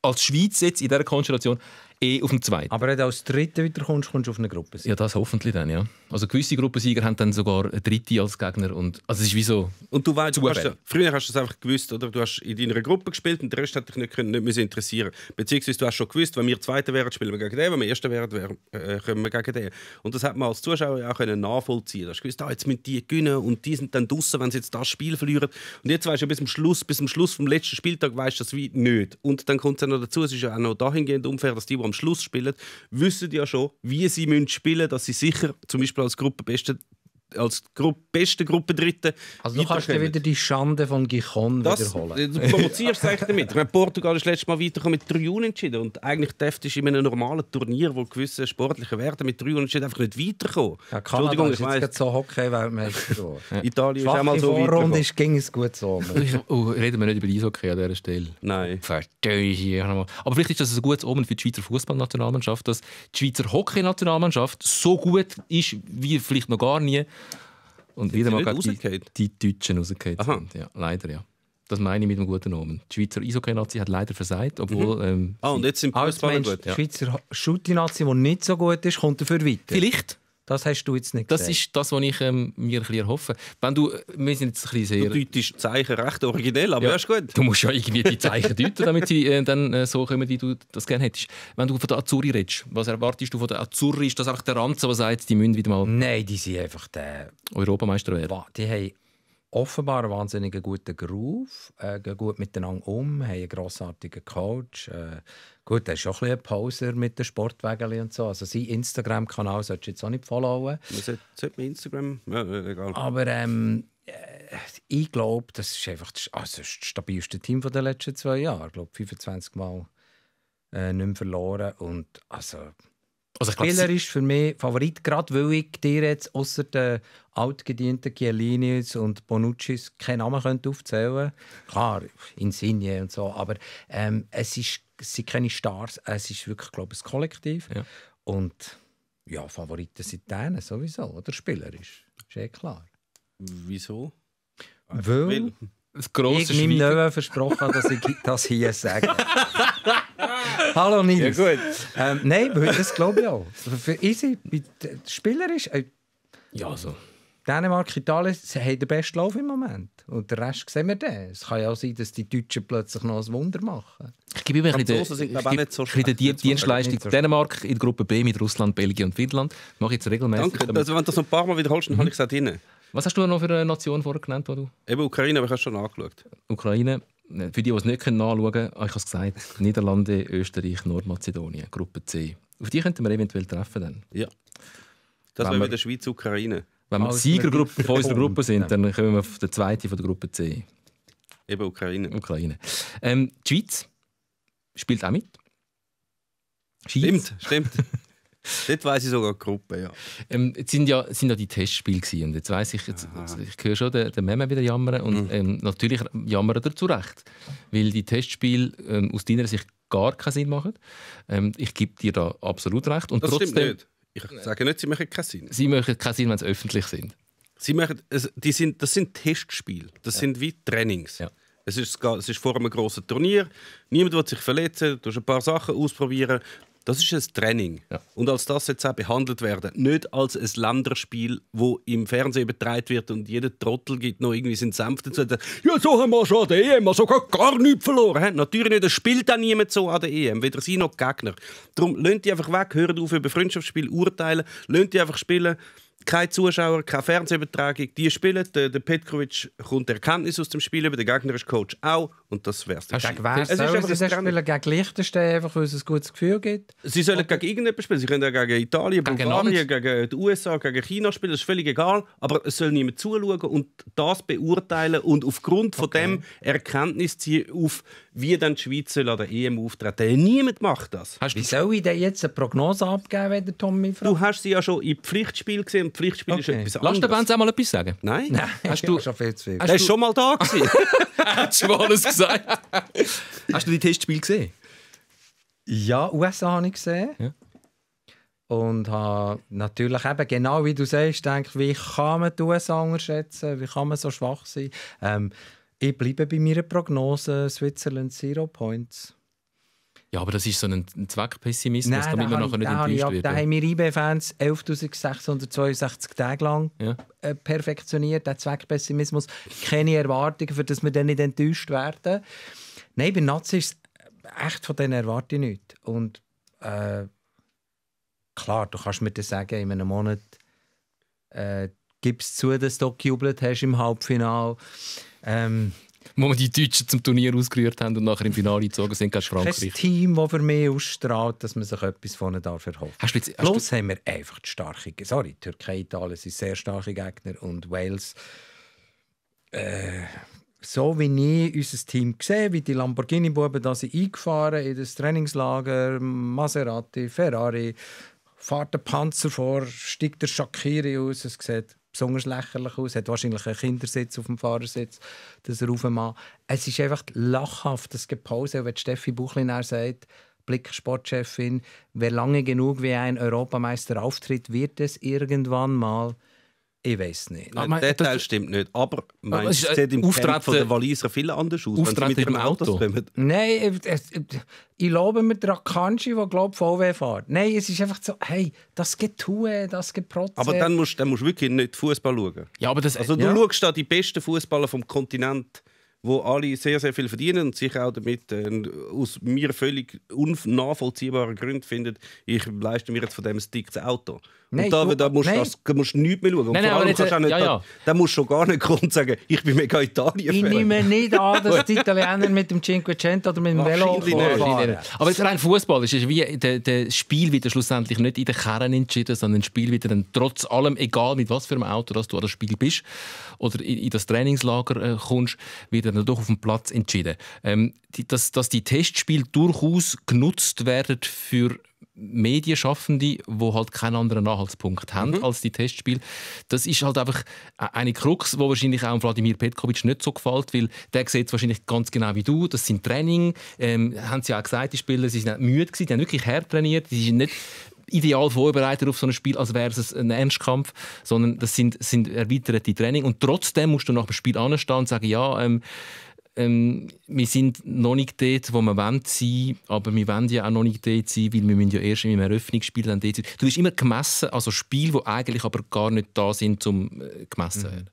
S2: als Schweiz jetzt in dieser Konstellation eh auf den zweiten. Aber wenn du als dritte wiederkommst, kommst du auf eine Gruppe. Ja, das hoffentlich dann, ja. Also gewisse Gruppensieger haben dann sogar eine dritte als Gegner. Und, also es ist wie so
S1: Und du weißt, du hast, früher hast du es einfach gewusst, oder? Du hast in deiner Gruppe gespielt und der Rest hat dich nicht, können, nicht interessieren Beziehungsweise du hast schon gewusst, wenn wir Zweiter wären, spielen wir gegen den, wenn wir Erster wären, wären äh, können wir gegen den. Und das hat man als Zuschauer auch können nachvollziehen Du hast gewusst, ah, jetzt müssen die gewinnen und die sind dann draußen, wenn sie jetzt das Spiel verlieren. Und jetzt weißt du, bis zum Schluss, bis zum Schluss vom letzten Spieltag weißt du das wie nicht. Und dann kommt es ja noch dazu, es ist ja auch noch dahingehend unfair, dass die, die am Schluss spielen, wissen ja schon, wie sie müssen spielen müssen, dass sie sicher, zum Beispiel Beispiel als Gruppe bist, als Gruppe, beste Gruppe Dritte. Also du kannst du wieder die
S3: Schande von Gijon wiederholen. Äh, du
S1: provozierst es eigentlich damit. Ich meine, Portugal ist letztes Mal weitergekommen mit 3 Unentschieden und eigentlich dürftest du in einem normalen Turnier, wo gewisse sportliche Werte mit 3 Unentschieden einfach nicht weiterkommen. Ja, Kanada Entschuldigung, ich
S3: weiß. so Hockey-Weltmeister geworden.
S2: Italien
S1: Schwach ist auch mal so Vorrunde ist
S3: ging
S2: es gut so. oh, reden wir nicht über Eishockey an dieser Stelle. Nein. Verstehe ich hier nochmal. Aber vielleicht ist das ein gutes Omen für die Schweizer Fußballnationalmannschaft, dass die Schweizer Hockey-Nationalmannschaft so gut ist wie vielleicht noch gar nie und wieder mal die, die Deutschen rausgefallen Ja, leider, ja. Das meine ich mit einem guten Namen. Die Schweizer Eishockey-Nazi hat leider versagt, obwohl... Mhm. Ähm, ah, und jetzt sind Fußballer gut. Die ja.
S3: Schweizer Shooting-Nazi, die nicht so gut ist, kommt dafür weiter. Vielleicht.
S2: Das hast du jetzt nicht das gesehen. Das ist das, was ich ähm, mir ein bisschen erhoffe. Wenn du, äh, wir sind jetzt ein bisschen sehr... Du deutest Zeichen recht originell, aber ja, ist gut. Du musst ja irgendwie die Zeichen deuten, damit sie äh, dann äh, so kommen, wie du das gerne hättest. Wenn du von der Azzurri redest, was erwartest du von der Azzurri? Ist das einfach der Ranzen, der sagt, die müssen wieder mal... Nein, die sind einfach der... Europameister werden. Die haben offenbar einen
S3: wahnsinnig guten Groove, äh, gehen gut miteinander um, haben einen grossartigen Coach. Äh, gut, er ist auch ein bisschen Pauser mit den Sportwegen und so. Also seinen Instagram-Kanal solltest du jetzt auch nicht folgen. Man
S1: Sollte mein Instagram? Ja, egal. Aber
S3: ähm, äh, ich glaube, das ist einfach das, also das stabilste Team der letzten zwei Jahre. Ich glaube, 25 Mal äh, nicht mehr verloren. Und also... Also glaub, Spieler ist für mich Favorit, gerade weil ich dir jetzt außer den altgedienten Chiellinis und Bonuccis keinen Namen könnte aufzählen Klar, Insigne und so, aber ähm, es, ist, es sind keine Stars, es ist wirklich, glaube ich, ein Kollektiv. Ja. Und ja, Favoriten sind denen sowieso, oder? Spieler ist, eh klar. Wieso? Weil, weil das grosse Ich meinem Neuen versprochen, dass ich das hier sage. Hallo Nils. Ja, gut. Ähm, nein, das glaube ich auch. Für easy, spielerisch. Äh, ja, so. Dänemark, Italien sie haben den besten Lauf im Moment. Und den Rest sehen wir dann. Es kann ja auch sein, dass die Deutschen plötzlich noch ein Wunder machen.
S2: Ich gebe immer ein bisschen also so die Dienstleistung so
S1: Dänemark in der Gruppe B mit Russland, Belgien und Finnland. Mache ich jetzt regelmäßig. Danke, also, wenn du das ein paar Mal wiederholst, dann mhm. habe ich es auch drin.
S2: Was hast du noch für eine Nation vorher genannt? Du?
S1: Eben Ukraine, aber ich habe schon angeschaut.
S2: Ukraine, äh, für die, die es nicht nachschauen können, ich habe es gesagt, Niederlande, Österreich, Nordmazedonien, Gruppe C. Auf die könnten wir eventuell treffen dann. Ja. Das wäre mit der
S1: Schweiz, Ukraine. Wenn wir Siegergruppe von unserer Gruppe sind, dann
S2: kommen wir auf den zweiten von der Gruppe C.
S1: Eben Ukraine. Ukraine. Ähm, die Schweiz spielt auch mit. Schweiz. Stimmt, stimmt.
S2: Dort weiss ich sogar die Gruppe, ja. Ähm, jetzt sind ja, sind ja die Testspiele gewesen. und jetzt weiss ich, jetzt, also ich höre schon den, den Meme wieder jammern und mhm. ähm, natürlich jammern er zu Recht, weil die Testspiele ähm, aus deiner Sicht gar keinen Sinn machen. Ähm, ich gebe dir da absolut recht. Und das trotzdem, stimmt nicht.
S1: Ich sage nicht, sie machen keinen Sinn. Sie machen keinen Sinn, wenn sie öffentlich sind. Sie machen, also die sind, das sind Testspiele, das ja. sind wie Trainings. Ja. Es ist, es ist vor einem grossen Turnier. Niemand wird sich verletzen. Du musst ein paar Sachen ausprobieren. Das ist ein Training. Ja. Und als das jetzt auch behandelt werden, nicht als ein Länderspiel, wo im Fernsehen betreut wird und jeder Trottel gibt noch irgendwie seinen Senf dazu. Ja, so haben wir schon an der EM also gar, gar nichts verloren. Natürlich nicht, das spielt auch niemand so an der EM, weder sie noch die Gegner. Darum lehnt die einfach weg, hört auf über Freundschaftsspiel urteilen, lehnt die einfach spielen keine Zuschauer, keine Fernsehübertragung. Die spielen. Der, der Petkovic kommt Erkenntnis aus dem Spiel aber Der gegnerische Coach auch. Und das wär's. Dann. Gegen wer? Es sie
S3: spielen gegen Liechtenstein, einfach weil es ein gutes Gefühl gibt.
S1: Sie sollen Oder? gegen irgendjemanden spielen. Sie können auch gegen Italien, gegen Bulgarien, Land. gegen die USA, gegen China spielen. Das ist völlig egal. Aber es soll niemand zuschauen und das beurteilen und aufgrund von dem Erkenntnis ziehen, auf wie dann die Schweiz an der EM auftreten soll. Niemand macht das. Hast Wie soll ich denn jetzt eine Prognose abgeben, wenn der Tommy fragt? Du hast sie ja schon im Pflichtspiel gesehen Pflichtspiel okay. ist etwas anderes. Lass den Benz auch mal etwas sagen. Nein. Nein. Hast du, schon viel zu viel. Hast du, schon mal da
S2: gewesen. Hat schon mal alles gesagt. hast du die Testspiele gesehen?
S3: Ja, USA habe ich gesehen. Ja. Und habe natürlich eben, genau wie du sagst, denke, wie kann man die USA unterschätzen? Wie kann man so schwach sein? Ähm, ich bleibe bei meiner Prognose: Switzerland Zero Points.
S2: Ja, aber das ist so ein Zweckpessimismus, Nein, damit man nachher nicht enttäuscht ich, wird. Da haben
S3: wir IB-Fans 11.662 Tage lang ja. Äh, perfektioniert, der Zweckpessimismus. Keine Erwartungen, für dass wir dann nicht enttäuscht werden. Nein, bei Nazis echt von denen erwarte ich nichts. Und äh, klar, du kannst mir das sagen, in einem Monat
S2: äh, gibst zu, dass du gejubelt hast im Halbfinale. Ähm, wo wir die Deutschen zum Turnier ausgerührt haben und nachher im Finale gezogen sind gegen Frankreich. Das
S3: Team, das für mich ausstrahlt, dass man sich etwas von ihnen darf erhoffen darf. Jetzt, Bloß haben wir einfach die starke... Sorry, Türkei, Italien sind sehr starke Gegner und Wales... Äh, so wie ich unser Team gesehen wie die Lamborghini-Buben da sind eingefahren in das Trainingslager, Maserati, Ferrari, fahrt der Panzer vor, steigt der Shakiri aus, es sieht besonders lächerlich aus. Hat wahrscheinlich einen Kindersitz auf dem Fahrersitz, das Raufenmann. Es ist einfach lachhaft, das Gepause. Wenn Steffi Buchlin sagt, Blick-Sportchefin, wer lange genug wie ein Europameister auftritt, wird es irgendwann mal ich weiß
S1: nicht. Ah, mein, der Teil stimmt nicht. Aber ah, meinst, äh, es sieht im Auftreten von der Waliser viel anders aus, wenn sie mit dem Auto, Auto kommen.
S3: Nein, ich, äh, ich, äh, ich lobe mir der Akanji, der glaubt VW fährt. Nein, es ist einfach so, hey, das geht tun, das geht protzen. Aber dann
S1: musst, dann musst du wirklich nicht Fußball schauen. Ja, aber das, also du ja. schaust da die besten Fußballer vom Kontinent wo alle sehr, sehr viel verdienen und sich auch damit äh, aus mir völlig unnachvollziehbaren Gründen finden, ich leiste mir jetzt von dem Stick das Auto. Nein, und da, du, da musst du nichts mehr schauen. Und nein, vor allem kannst du auch nicht, ja, ja. Da, da musst schon gar nicht kommen und sagen, ich bin mega Italien. -Fan. Ich nehme nicht an, dass die
S3: Italiener mit dem Cinquecento oder mit dem Velo fahren.
S1: Aber es ist rein
S2: Fußball Es ist wie der, der Spiel wieder schlussendlich nicht in den Kern entschieden, sondern ein Spiel wieder dann trotz allem, egal mit was für einem Auto dass du an das Spiel bist oder in, in das Trainingslager äh, kommst, wieder werden doch auf dem Platz entschieden. Ähm, die, dass, dass die Testspiele durchaus genutzt werden für Medienschaffende, wo halt keinen anderen Anhaltspunkt haben mhm. als die Testspiele. Das ist halt einfach e-, eine Krux, wo wahrscheinlich auch Vladimir Petkovic nicht so gefällt, weil der sieht es wahrscheinlich ganz genau wie du. Das sind Training, ähm, haben sie ja auch gesagt, die Spieler, sie sind müde gewesen, die haben wirklich hart trainiert, die sind nicht ideal vorbereitet auf so ein Spiel, als wäre es ein Ernstkampf, sondern das sind, sind erweiterte Training. Und trotzdem musst du nach dem Spiel anstehen und sagen, ja, ähm, ähm, wir sind noch nicht dort, wo wir wollen sein, aber wir wollen ja auch noch nicht dort sein, weil wir müssen ja erst im Eröffnungsspiel dann dort sein. Du bist immer gemessen, also Spiele, die eigentlich aber gar nicht da sind, zum äh, gemessen mhm. werden. Mhm.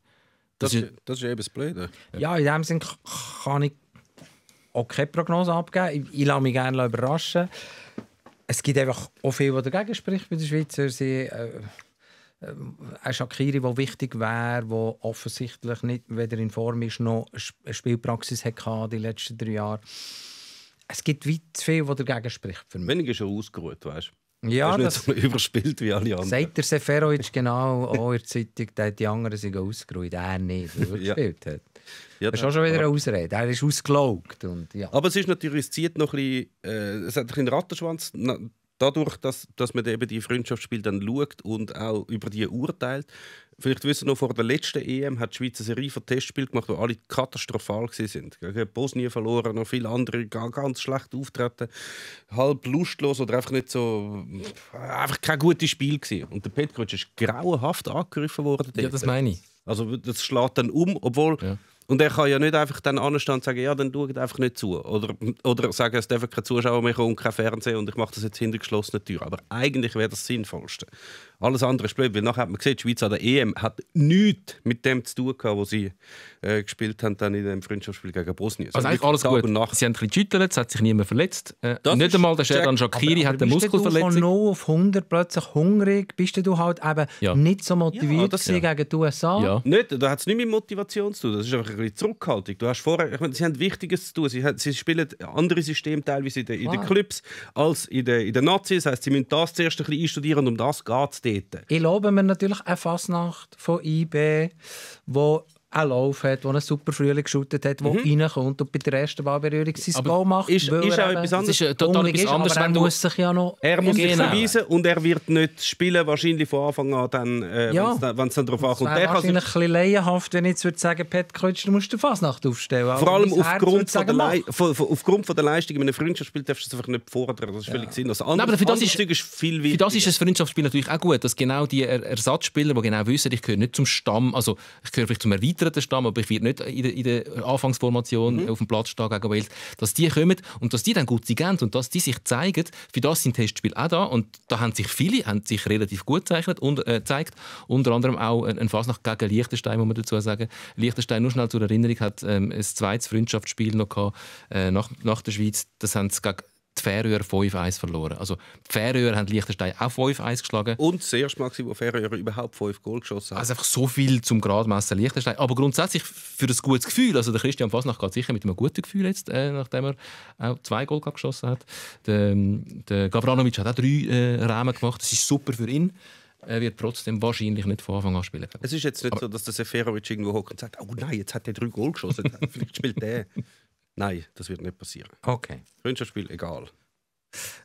S1: Das, das, ist, das ist eben das Blöde. Ja,
S3: in dem Sinne kann ich auch keine Prognose abgeben. Ich, ich lasse mich gerne überraschen es gibt einfach auch viel, was dagegen spricht bei den Schweizer. Sie, äh, äh eine Shakiri, die wichtig wäre, die offensichtlich nicht weder in Form ist noch eine Spielpraxis hatte die letzten drei Jahre. Es gibt weit zu viel, was dagegen
S1: spricht. Für mich. Weniger schon ausgeruht, weißt du.
S3: Ja, das ist nicht so überspielt
S1: wie alle anderen. Seit der Seferovic
S3: genau auch oh, in der Zeitung, dass die anderen sind ausgeruht, er nicht, weil ja. hat.
S1: Ja, das ist auch schon wieder eine
S3: Ausrede. Er ist ausgelaugt. Und, ja.
S1: Aber es ist natürlich, es zieht noch ein bisschen, äh, es hat ein bisschen Rattenschwanz. dadurch, dass, dass man eben die Freundschaftsspiele dann schaut und auch über die urteilt, Vielleicht wissen noch, vor der letzten EM hat die Schweiz ein Serie Testspiel gemacht, wo alle katastrophal waren. Gegen Bosnien verloren, noch viele andere ganz schlecht auftreten. Halb lustlos oder einfach nicht so. einfach kein gutes Spiel. Gewesen. Und der Petkovic ist grauenhaft angegriffen worden. Dort. Ja, das meine ich. Also, das schlägt dann um, obwohl. Ja. Und er kann ja nicht einfach dann anstehen und sagen, ja, dann schaut einfach nicht zu. Oder, oder sagen, es dürfen keine Zuschauer mehr kommen kein Fernsehen und ich mache das jetzt hinter geschlossenen Türen. Aber eigentlich wäre das Sinnvollste. Alles andere ist blöd, weil nachher hat man gesehen, die Schweiz an der EM hat nichts mit dem zu tun gehabt, was sie äh, gespielt haben dann in dem Freundschaftsspiel gegen Bosnien. Also, also alles Tag gut. Sie haben ein bisschen geschüttelt, es hat sich niemand verletzt. Äh, nicht einmal der
S3: Sheridan Shakiri hat eine Muskelverletzung. Bist du von 0 auf 100 plötzlich hungrig? Bist du halt eben ja. nicht so motiviert ja, ja. gegen die USA? Ja.
S1: Nicht, da hat es nicht mit Motivation zu tun. Das ist einfach ein bisschen Zurückhaltung. Du hast vorher, ich meine, sie haben Wichtiges zu tun. Sie, sie spielen andere Systeme teilweise in den, in den Clubs als in den, in den Nazis. Das heisst, sie müssen das zuerst ein bisschen einstudieren und um das geht es dort.
S3: Ich lobe mir natürlich eine Fasnacht von IB, wo einen Lauf hat, der einen super Frühling geschüttet hat, der mhm. reinkommt und bei der ersten Wahlberührung sein aber macht. Ist, ist auch etwas anderes. Ist äh, total etwas ist, anderes er muss sich ja noch Er muss sich beweisen
S1: und er wird nicht spielen, wahrscheinlich von Anfang an, äh, ja. wenn es dann darauf ankommt. Es wäre wahrscheinlich
S3: ein bisschen leihenhaft, wenn ich jetzt würde sagen, Pat Krötsch, du musst die Fasnacht
S2: aufstellen. Vor allem aufgrund von, sagen,
S1: von, von, aufgrund von, der Leistung in einem Freundschaftsspiel darfst du es einfach nicht fordern. Das ist völlig ja. sinnlos. Nein, für ist,
S2: ist viel wichtiger. Für das ist ein Freundschaftsspiel natürlich auch gut, dass genau die Ersatzspieler, die genau wissen, ich gehöre nicht zum Stamm, also ich gehöre vielleicht zum Erweiterten erweitert, Stamm, aber ich werde nicht in der, in der Anfangsformation mhm. auf dem Platz stehen gegen Wales, dass die kommen und dass die dann gut sind und dass die sich zeigen. Für das sind Testspiele auch da und da haben sich viele haben sich relativ gut gezeichnet und äh, zeigt. Unter anderem auch ein, ein Fasnacht gegen Liechtenstein, muss man dazu sagen. Liechtenstein, nur schnell zur Erinnerung, hat ähm, ein zweites Freundschaftsspiel noch gehabt, äh, nach, nach der Schweiz. Das haben sie gegen die Färöer 5-1 verloren. Also die Färöer haben Liechtenstein auch 5-1 geschlagen.
S1: Und das erste Mal,
S2: wo Färöer überhaupt 5 Goal geschossen haben. Also einfach so viel zum Gradmessen Liechtenstein. Aber grundsätzlich für ein gutes Gefühl. Also der Christian Fasnacht geht sicher mit einem guten Gefühl jetzt, äh, nachdem er auch zwei Goal geschossen hat. Der, der Gabranovic hat auch drei äh, Rahmen gemacht. Das ist super für ihn. Er wird trotzdem wahrscheinlich nicht von Anfang an spielen. können.
S1: Es ist jetzt nicht Aber so, dass der Seferovic irgendwo hockt und sagt, oh nein, jetzt hat er drei Goal geschossen. Vielleicht spielt der. Nein, das wird nicht passieren. Okay. Freundschaftsspiel, egal.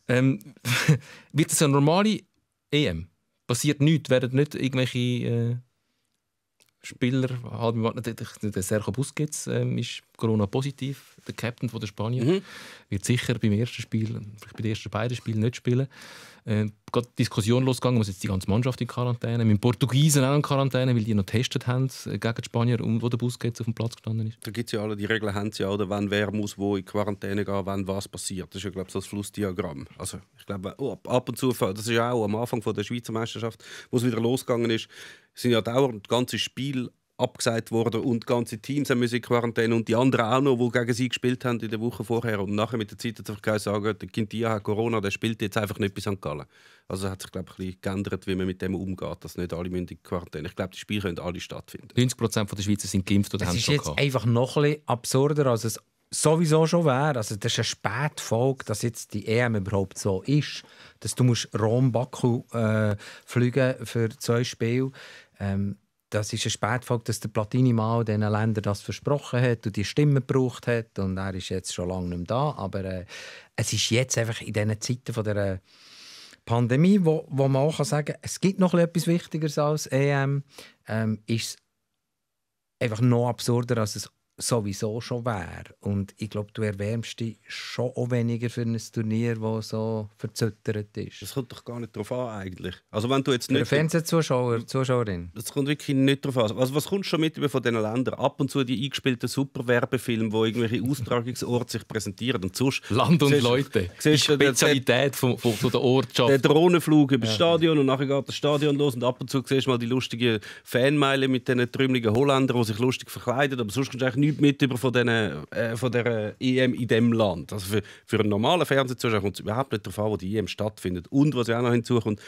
S1: Ähm, wird es eine normale EM? Passiert nichts? Werden nicht
S2: irgendwelche äh, Spieler, halt, der Sergio Busquets ähm, ist Corona-positiv, der Captain von der Spanier, mhm. wird sicher beim ersten Spiel, vielleicht bei den ersten beiden Spielen nicht spielen. Äh, gerade Diskussion losgegangen, muss jetzt die ganze Mannschaft in Quarantäne, mit den Portugiesen auch in Quarantäne, weil die noch getestet haben äh, gegen die Spanier, um, wo der Bus auf dem Platz gestanden ist.
S1: Da gibt es ja alle, die Regeln haben sie ja, oder wann wer muss wo in Quarantäne gehen, wann was passiert. Das ist ja, glaube ich, so das Flussdiagramm. Also ich glaube, oh, ab und zu, das ist ja auch am Anfang von der Schweizer Meisterschaft, wo es wieder losgegangen ist, sind ja dauernd ganze Spiel abgesagt worden und ganze Teams haben müssen Quarantäne und die anderen auch noch, die gegen sie gespielt haben in der Woche vorher und nachher mit der Zeit hat einfach sagen, ah, der Quintilla hat Corona, der spielt jetzt einfach nicht bei St. Gallen. Also hat sich glaube ich ein bisschen geändert, wie man mit dem umgeht, dass nicht alle mündig Quarantäne. Ich glaube, die Spiele können alle stattfinden.
S2: 90 der Schweizer sind geimpft oder das haben es schon Das ist jetzt einfach
S1: noch ein bisschen
S3: absurder, als es sowieso schon wäre. Also das ist eine Spätfolge, dass jetzt die EM überhaupt so ist, dass du Rom Baku äh, fliegen für zwei Spiele. Ähm, das ist ein Spätfolge, dass der Platini mal diesen Ländern das versprochen hat und die Stimme gebraucht hat. Und er ist jetzt schon lange nicht mehr da. Aber äh, es ist jetzt einfach in diesen Zeiten von der Pandemie, wo, wo man auch kann sagen kann, es gibt noch etwas Wichtigeres als EM, ähm, ist es einfach noch absurder, als es sowieso schon wäre. Und ich glaube, du erwärmst dich schon auch weniger für ein Turnier, das
S1: so verzögert ist. Das kommt doch gar nicht darauf an, eigentlich. Also wenn du jetzt nicht... Für Fernsehzuschauer, Zuschauerin. Das kommt wirklich nicht darauf an. Also was kommt schon mit über von diesen Ländern? Ab und zu die eingespielten Superwerbefilme, wo irgendwelche Austragungsorte sich präsentieren und sonst... Land und siehst, Leute. Siehst die Spezialität von, von, von, der Ortschaft. Der Drohnenflug über das Stadion und nachher geht das Stadion los und ab und zu siehst du mal die lustigen Fanmeile mit diesen trümmeligen Holländern, die sich lustig verkleiden, aber sonst kannst du eigentlich nichts mit über von, denen, äh, von der EM in diesem Land. Also für, für einen normalen Fernsehzuschauer kommt es überhaupt nicht darauf an, wo die EM stattfindet. Und was ja auch noch hinzukommt,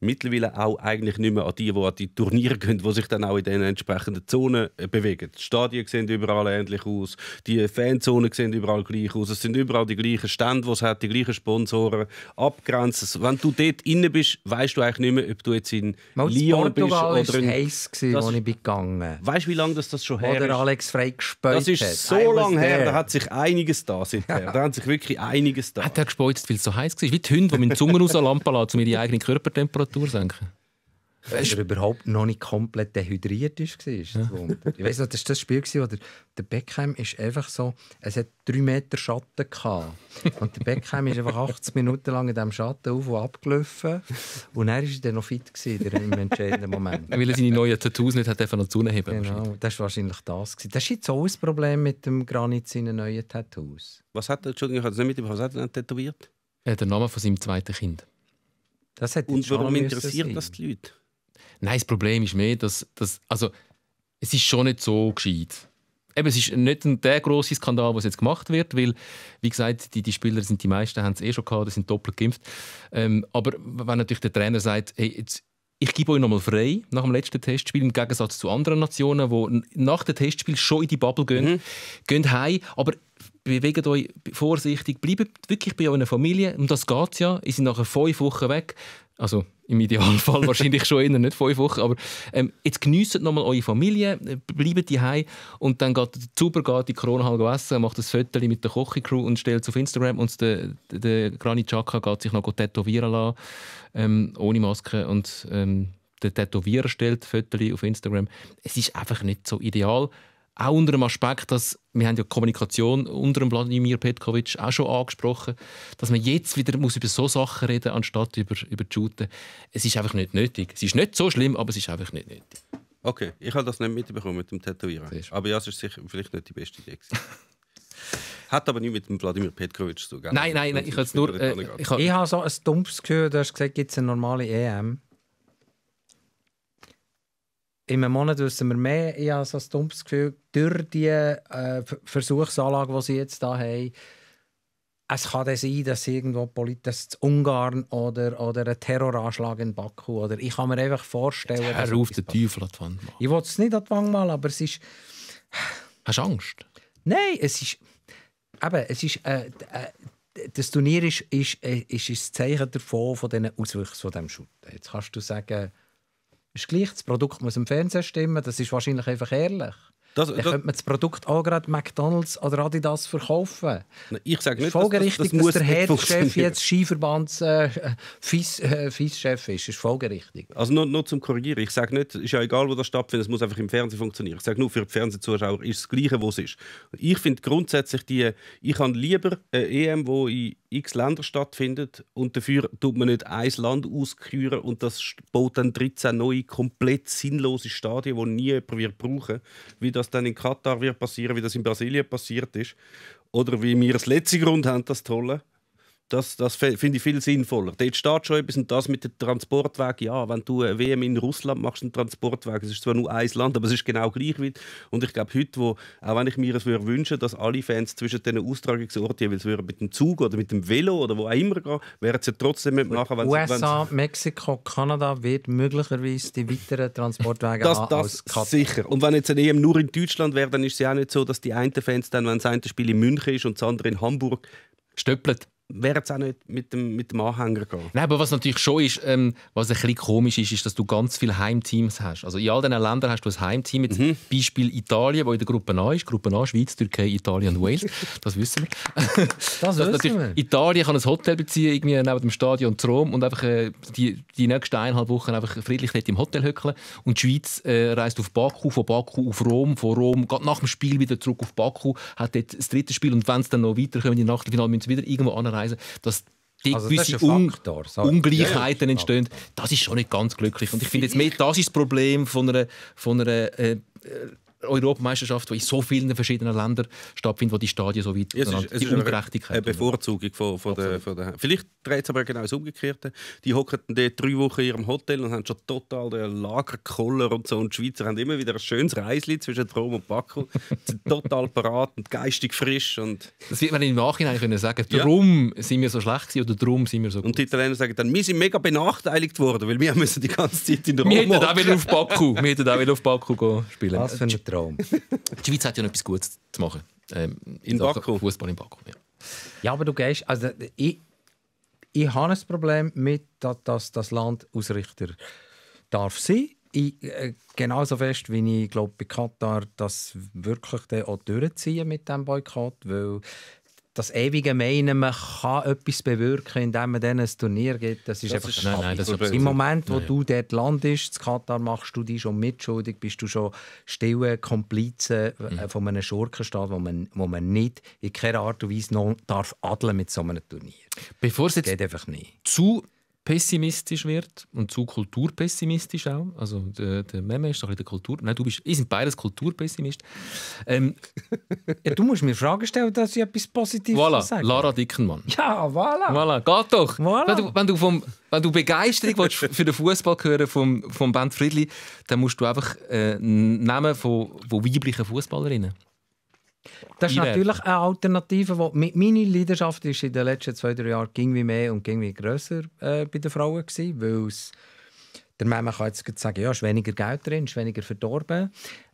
S1: mittlerweile auch eigentlich nicht mehr an die, die an die Turniere gehen, die sich dann auch in den entsprechenden Zonen äh, bewegen. Die Stadien sehen überall ähnlich aus, die Fanzonen sehen überall gleich aus, es sind überall die gleichen Stände, die es hat, die gleichen Sponsoren, abgrenzen. Wenn du dort innen bist, weißt du eigentlich nicht mehr, ob du jetzt in Mal Lyon Portugal bist oder in... heiß gewesen, als ich gegangen bin Weißt du, wie lange das, das schon her ist? Oder Alex Frey gespeut Das ist so lange her, da hat sich einiges da seither. da hat sich wirklich einiges da. Hat er gespeut, weil es so
S2: heiß war? Wie die Hunde, die mit dem Zungen Lampe lassen, um ihre eigene Körpertemperatur Temperatur senken. Wenn er
S3: überhaupt noch nicht komplett dehydriert ist, war ja. Ich weiss noch, das war das Spiel, wo der, der Beckham ist einfach so, es hat drei Meter Schatten gehabt. Und der Beckham ist einfach 80 Minuten lang in diesem Schatten auf und abgelaufen. Und er war dann noch fit gewesen, im entscheidenden
S2: Moment. Weil er seine neuen Tattoos nicht hat einfach noch zunehmen Genau, das war wahrscheinlich das.
S3: Gewesen. Das ist jetzt auch ein Problem mit dem Granit seinen neuen
S2: Tattoos.
S1: Was hat er, Entschuldigung, ich habe es nicht mitbekommen, was hat er denn tätowiert?
S2: Ja, der Name von seinem zweiten Kind.
S1: Und warum interessiert das die Leute? Nein,
S2: das Problem ist mehr, dass, dass also, es ist schon nicht so gescheit. Eben, es ist nicht der große Skandal, was jetzt gemacht wird, weil, wie gesagt, die, die Spieler sind die meisten, haben es eh schon gehabt, die sind doppelt geimpft. Ähm, aber wenn natürlich der Trainer sagt, hey, jetzt, ich gebe euch nochmal frei nach dem letzten Testspiel, im Gegensatz zu anderen Nationen, die nach dem Testspiel schon in die Bubble gehen, mhm. gehen heim, aber bewegt euch vorsichtig, bleibt wirklich bei eurer Familie. Und das geht es ja. Ihr seid nachher fünf Wochen weg. Also im Idealfall wahrscheinlich schon eher, nicht fünf Wochen. Aber ähm, jetzt geniessen nochmal eure Familie, äh, bleibt daheim und dann geht der Zuber geht in Corona-Halle essen, macht ein Foto mit der Kochi-Crew und stellt es auf Instagram und der, der Granit Chaka geht sich noch tätowieren lassen, ähm, ohne Maske und ähm, der Tätowierer stellt Fotos auf Instagram. Es ist einfach nicht so ideal. Auch unter dem Aspekt, dass wir haben ja die Kommunikation unter dem Wladimir Petkovic auch schon angesprochen, dass man jetzt wieder muss über so Sachen reden anstatt über über Shooten. Es ist einfach nicht nötig. Es ist nicht so schlimm, aber es ist
S1: einfach nicht nötig. Okay, ich habe das nicht mitbekommen mit dem Tätowieren. Aber ja, es ist sicher vielleicht nicht die beste Idee. Hat aber nicht mit dem Wladimir Petkovic zu tun. Nein, nein, nein ich, nur, äh, ich, ich
S3: habe so ein dumpfes Gefühl, du hast gesagt, gibt es eine normale EM in einem Monat wissen wir mehr. Ich habe so ein dummes Gefühl, durch die äh, Versuchsanlage, die sie jetzt hier haben, es kann das sein, dass irgendwo Politis in Ungarn oder, oder ein Terroranschlag in Baku oder ich kann mir einfach vorstellen... Er auf
S2: den Teufel an die Mal.
S3: Ich will es nicht an mal, aber es ist... Hast du Angst? Nein, es ist... Eben, es ist... Äh, äh, das Turnier ist, ist, äh, ist, ist das Zeichen davon, von diesen Auswüchsen von diesem Shooter. Jetzt kannst du sagen... Ist gleich, das Produkt muss im Fernsehen stimmen, das ist wahrscheinlich einfach ehrlich. Das, das, könnte man das Produkt auch gerade
S1: McDonalds oder Adidas verkaufen. Ich sage nicht, folgerichtig, das, das, das dass der Headchef jetzt
S3: Skiverbands äh, Fies, äh, Fies-Chef ist. folgerichtig.
S1: Also nur, nur zum Korrigieren. Ich sage nicht, es ist ja egal, wo das stattfindet, es muss einfach im Fernsehen funktionieren. Ich sage nur, für die Fernsehzuschauer ist es das Gleiche, wo es ist. Ich finde grundsätzlich, die, ich habe lieber eine EM, die in x Länder stattfindet und dafür tut man nicht ein Land ausküren und das baut dann 13 neue, komplett sinnlose Stadien, die nie jemand wird brauchen Wie das dann in Katar wird passieren, wie das in Brasilien passiert ist. Oder wie wir das letzte Grund haben, das Tolle, das, das finde ich viel sinnvoller. Dort steht schon etwas und das mit dem Transportweg. Ja, wenn du eine WM in Russland machst, einen Transportweg, es ist zwar nur ein Land, aber es ist genau gleich weit. Und ich glaube, heute, wo, auch wenn ich mir es wünschen dass alle Fans zwischen diesen Austragungsorten, weil sie mit dem Zug oder mit dem Velo oder wo auch immer gehen, werden sie trotzdem nicht machen. Wenn USA,
S3: wenn Mexiko, Kanada wird möglicherweise die weiteren Transportwege das, das als sicher.
S1: Und wenn jetzt eine EM nur in Deutschland wäre, dann ist es ja auch nicht so, dass die einen Fans dann, wenn das eine Spiel in München ist und das andere in Hamburg, Stöppelt wäre es auch nicht mit dem, mit dem Anhänger gehen. Nein, aber was natürlich schon ist, ähm, was ein bisschen komisch ist, ist, dass du ganz viele Heimteams
S2: hast. Also in all diesen Ländern hast du ein Heimteam. Jetzt mhm. Beispiel Italien, wo in der Gruppe A ist. Gruppe A, Schweiz, Türkei, Italien und Wales. Das wissen wir. das wissen wir. Italien kann ein Hotel beziehen, irgendwie neben dem Stadion zu Rom und einfach äh, die, die nächsten eineinhalb Wochen einfach friedlich dort im Hotel hückeln. Und die Schweiz äh, reist auf Baku, von Baku auf Rom, von Rom geht nach dem Spiel wieder zurück auf Baku, hat dort das dritte Spiel und wenn es dann noch in die Nacht müssen sie wieder irgendwo anreisen Reise, dass die also gewisse Un Faktor, so. Ungleichheiten entstehen, das ist schon nicht ganz glücklich. Und ich finde jetzt mehr, das ist das Problem von einer, von einer äh, äh Europameisterschaft, die in so vielen verschiedenen Ländern stattfindet, wo die Stadien so weit ja, es ist, es die ist Ungerechtigkeit. Eine
S1: Bevorzugung von, von der, von der. Vielleicht dreht es aber genau das Umgekehrte. Die hocken dort drei Wochen in ihrem Hotel und haben schon total den Lagerkoller und so. Und die Schweizer haben immer wieder ein schönes Reisli zwischen Rom und Baku. sind total parat und geistig frisch. Und das wird man im Nachhinein können sagen. Darum ja. sind wir so schlecht gewesen, oder darum sind wir so gut. Und die Italiener sagen dann, wir sind mega benachteiligt worden, weil wir müssen die ganze Zeit in Rom Wir hätten auch wieder auf Baku, wir hätten
S2: auch wieder auf Baku gehen, spielen. Was für ein äh, Traum. Die Schweiz hat ja noch etwas Gutes zu machen. Ähm, in, in Baku. Fußball in Baku. Ja.
S3: ja, aber du gehst. Also, ich, ich habe ein Problem mit, dass das Land Ausrichter darf sein. Ich, äh, genauso fest, wie ich glaube bei Katar das wirklich auch durchziehen mit dem Boykott, weil das ewige Meinen, man kann etwas bewirken, indem man denen ein Turnier gibt, das ist das einfach ist, nein, nein, das ist Im Moment, wo nein, du dort landest, in Katar, machst du dich schon mitschuldig, bist du schon stiller Komplize äh, mhm. von einem Schurkenstaat, wo man, wo man nicht in keiner Art und Weise noch darf adeln mit so einem Turnier.
S2: Bevor es jetzt geht einfach nicht. zu pessimistisch wird und zu kulturpessimistisch auch. Also der, der Meme ist doch der Kultur. Nein, du bist, ich sind beides Kulturpessimist. Ähm, ja, du musst mir Fragen stellen, dass ich etwas Positives voilà, sage. Lara Dickenmann.
S1: Ja, voilà.
S2: Voilà, geht doch. Voilà. Wenn, du, wenn, du vom, wenn du Begeisterung willst für den Fußball hören vom, vom Bernd Friedli, dann musst du einfach äh, Namen von, von weiblichen Fußballerinnen das ist natürlich
S3: eine Alternative. Die, meine Leidenschaft ist in den letzten zwei, drei Jahren ging mehr und ging grösser äh, bei den Frauen. Gewesen, weil der Mann kann jetzt sagen, ja, es ist weniger Geld drin, es ist weniger verdorben.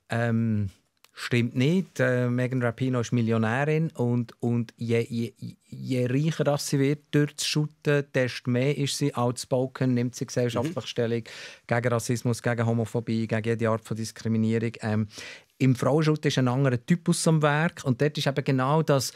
S3: Ähm, stimmt nicht. Äh, Megan Rapino ist Millionärin und, und je, je, je reicher dass sie wird, durchzuschütten, desto mehr ist sie outspoken, nimmt sie gesellschaftlich mhm. Stellung gegen Rassismus, gegen Homophobie, gegen jede Art von Diskriminierung. Ähm, im Frauenschutz ist ein anderer Typus am Werk. Und dort ist eben genau das,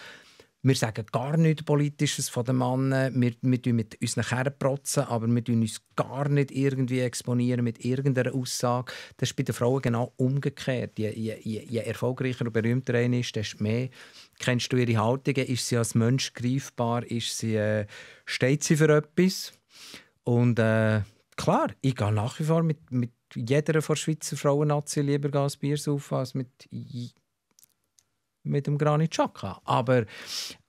S3: wir sagen gar nichts Politisches von den Männern, wir, wir tun mit unseren Kernen protzen, aber wir tun uns gar nicht irgendwie exponieren mit irgendeiner Aussage. Das ist bei den Frauen genau umgekehrt. Je, je, je erfolgreicher und berühmter einer ist, desto mehr kennst du ihre Haltungen. Ist sie als Mensch greifbar? Ist sie, äh, steht sie für etwas? Und äh, klar, ich gehe nach wie vor mit, mit jeder von Schweizer Frauen-Nazi lieber ein Bier saufen als mit, mit dem Granit Chaka. Aber,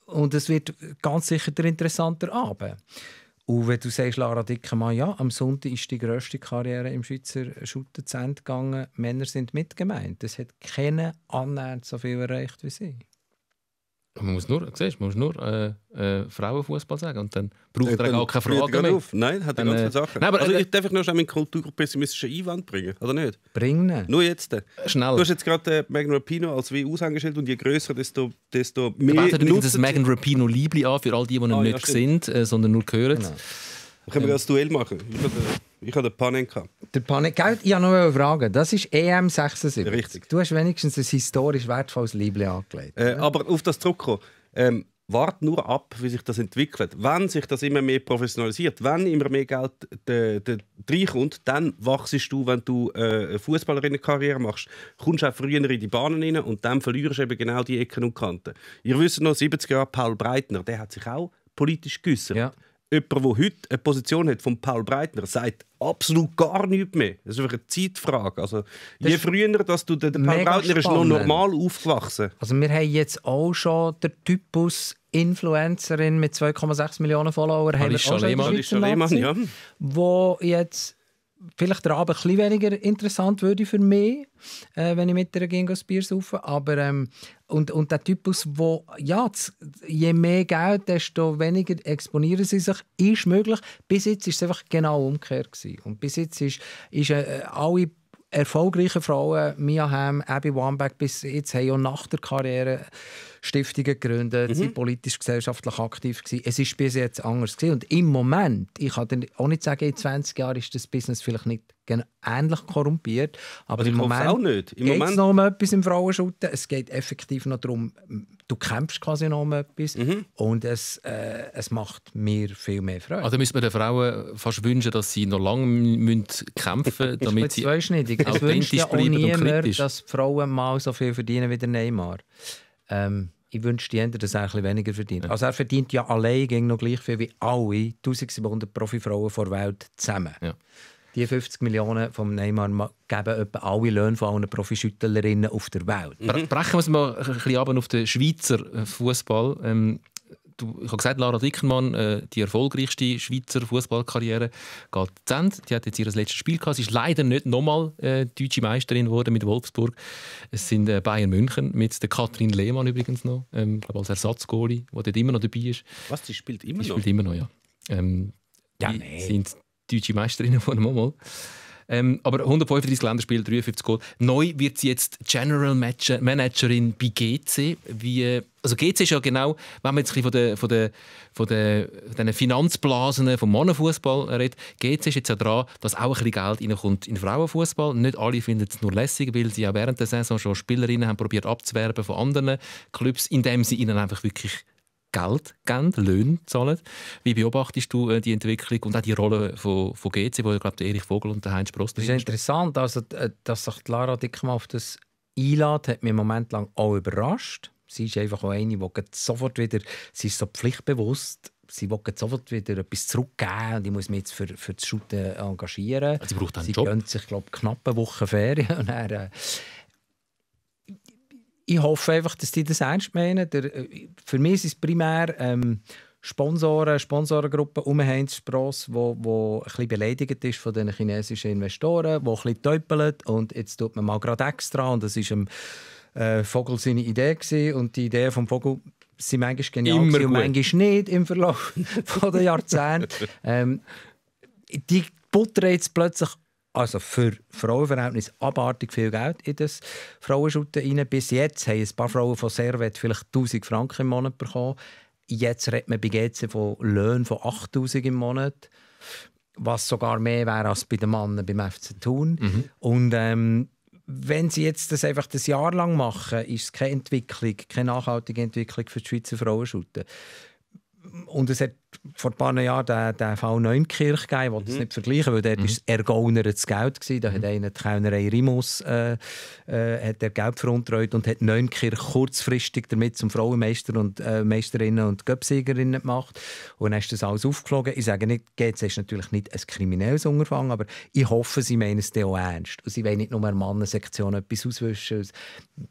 S3: und es wird ganz sicher der interessanter Abend. Und wenn du sagst, Lara Dickemann, ja, am Sonntag ist die grösste Karriere im Schweizer Schutten zu Ende gegangen. Männer sind mitgemeint. Es hat keine annähernd so viel erreicht wie sie.
S2: Man muss nur, siehst, man muss nur äh, äh, Frauenfußball sagen und dann braucht äh, er gar keine Fragen mehr. Auf. Nein, hat eine ganze äh, Sache. Nein, aber, also, äh,
S1: ich darf ich noch schnell meinen kulturpessimistischen Einwand bringen, oder nicht? Bring Nur jetzt. Äh, schnell. Du hast jetzt gerade äh, Megan Rapino als WU angestellt und je größer, desto, desto mehr. Ich werde das Megan Rapino Liebli an für all die, die ah, ihn ah, nicht ja, sehen, äh, sondern nur hören. Genau. Können wir ähm, das Duell machen? Ich habe den Panenka.
S3: Der Panenka, ich habe noch eine Frage. das ist EM76. Richtig. Du hast wenigstens ein historisch wertvolles Liebling angelegt.
S1: Äh, aber auf das zurückkommen. ähm, wart nur ab, wie sich das entwickelt. Wenn sich das immer mehr professionalisiert, wenn immer mehr Geld reinkommt, dann wachst du, wenn du äh, eine Fußballerinnenkarriere machst. Kommst du auch früher in die Bahnen rein und dann verlierst du eben genau die Ecken und Kanten. Ihr wisst noch, 70 Jahre Paul Breitner, der hat sich auch politisch geäußert. Ja jemand, der heute eine Position hat von Paul Breitner, sagt absolut gar nichts mehr. Das ist einfach eine Zeitfrage. Also, das je früher, dass du den Paul Breitner ist noch normal aufgewachsen. Also
S3: wir haben jetzt auch schon den Typus Influencerin mit 2,6 Millionen Followern. Alicia Lehmann, schon Lehmann, ja. Wo jetzt vielleicht der Abend ein weniger interessant würde für mich, äh, wenn ich mit einer Gingo Bier saufe. Aber ähm, und, und der Typus, wo ja, je mehr Geld, desto weniger exponieren sie sich, ist möglich. Bis jetzt ist es einfach genau umgekehrt gewesen. Und bis jetzt ist, ist äh, alle erfolgreichen Frauen, Mia Hamm, Abby Wambach, bis jetzt haben ja nach der Karriere Stiftungen gegründet, mhm. sind politisch, gesellschaftlich aktiv gewesen. Es ist bis jetzt anders gewesen. und im Moment, ich kann auch nicht sagen, in 20 Jahren ist das Business vielleicht nicht ähnlich korrumpiert, aber also im Moment auch nicht. Im geht Moment... es noch um etwas im Frauenschutten. Es geht effektiv noch darum, du kämpfst quasi noch um etwas mhm. und es, äh, es macht mir viel mehr Freude. Also
S2: müssen wir den Frauen fast wünschen, dass sie noch lange müssen kämpfen müssen, damit sie authentisch ja bleiben und kritisch. dass
S3: Frauen mal so viel verdienen wie der Neymar. Ähm, ich wünsche die hätten das ein bisschen weniger verdient. Also er verdient ja allein gegen noch gleich viel wie alle 1700 Profifrauen vor der Welt zusammen. Ja. Die 50 Millionen von Neymar geben etwa alle Löhne von allen Profischüttlerinnen auf der Welt.
S2: Mhm. Brechen wir es mal ein bisschen ab auf den Schweizer äh, Fußball. Ähm, du, ich habe gesagt, Lara Dickenmann, äh, die erfolgreichste Schweizer Fußballkarriere, geht zu Ende. Die hat jetzt ihr letztes Spiel gehabt. Sie ist leider nicht nochmal äh, deutsche Meisterin geworden mit Wolfsburg. Es sind äh, Bayern München mit der Kathrin Lehmann übrigens noch, ähm, glaube als Ersatzgoalie, die dort immer noch dabei ist. Was, sie spielt immer die noch? Sie spielt immer noch, ja. Ähm, ja, nee. sind deutsche Meisterinnen von einmal. Ähm, aber 135 Länderspiele, 53 Goal. Neu wird sie jetzt General Managerin bei GC. Wie, also GC ist ja genau, wenn man jetzt ein bisschen von den, von den, von den, von Finanzblasen vom Männerfußball redet, GC ist jetzt ja dran, dass auch ein bisschen Geld reinkommt in Frauenfußball. Nicht alle finden es nur lässig, weil sie ja während der Saison schon Spielerinnen haben probiert abzuwerben von anderen Clubs, indem sie ihnen einfach wirklich Geld geben, Löhne zahlen. Wie beobachtest du äh, die Entwicklung und auch die Rolle von, von GC, wo ja, glaube Erich Vogel und der Heinz Spross Das ist interessant, also, äh, dass sich Lara Dickmann auf das einlädt, hat mich einen Moment lang auch überrascht. Sie
S3: ist einfach auch eine, die sofort wieder, sie ist so pflichtbewusst, sie will sofort wieder etwas zurückgeben und ich muss mich jetzt für, für das Shooten engagieren. Also sie braucht einen sie Job. Gönnt sich, glaube ich, knapp Woche Ferien und dann, äh, ich hoffe einfach, dass die das ernst meinen. Der, äh, für mich ist es primär ähm, Sponsoren, Sponsorengruppen um Heinz Spross, wo, ein bisschen beleidigt ist von den chinesischen Investoren, die ein bisschen täupeln und jetzt tut man mal gerade extra und das war im äh, Vogel seine Idee gewesen. und die Idee vom Vogel sind manchmal genial Immer und manchmal nicht im Verlauf der Jahrzehnte. Ähm, die Butter jetzt plötzlich also für Frauenverhältnis abartig viel Geld in das Frauenschutten rein. Bis jetzt haben ein paar Frauen von Servet vielleicht 1000 Franken im Monat bekommen. Jetzt redet man bei GC von Löhnen von 8000 im Monat, was sogar mehr wäre als bei den Männern beim FC Thun. Mhm. Und ähm, wenn sie jetzt das einfach das Jahr lang machen, ist es keine Entwicklung, keine nachhaltige Entwicklung für die Schweizer Frauenschutten. Und es hat vor ein paar Jahren den, den Fall Neunkirch gegeben. Ich wollte das mhm. nicht vergleichen, weil dort war mhm. das Ergauner das Geld. Gewesen. Da mhm. hat einer, die Kellnerei Rimus, äh, äh, hat der Geld veruntreut und hat Neunkirch kurzfristig damit zum Frauenmeister und äh, Meisterinnen und Göpsiegerinnen gemacht. Und dann ist das alles aufgeflogen. Ich sage nicht, GZ ist natürlich nicht ein kriminelles Unterfangen, aber ich hoffe, sie meinen es auch ernst. Und sie wollen nicht nur in Mannensektion etwas auswischen.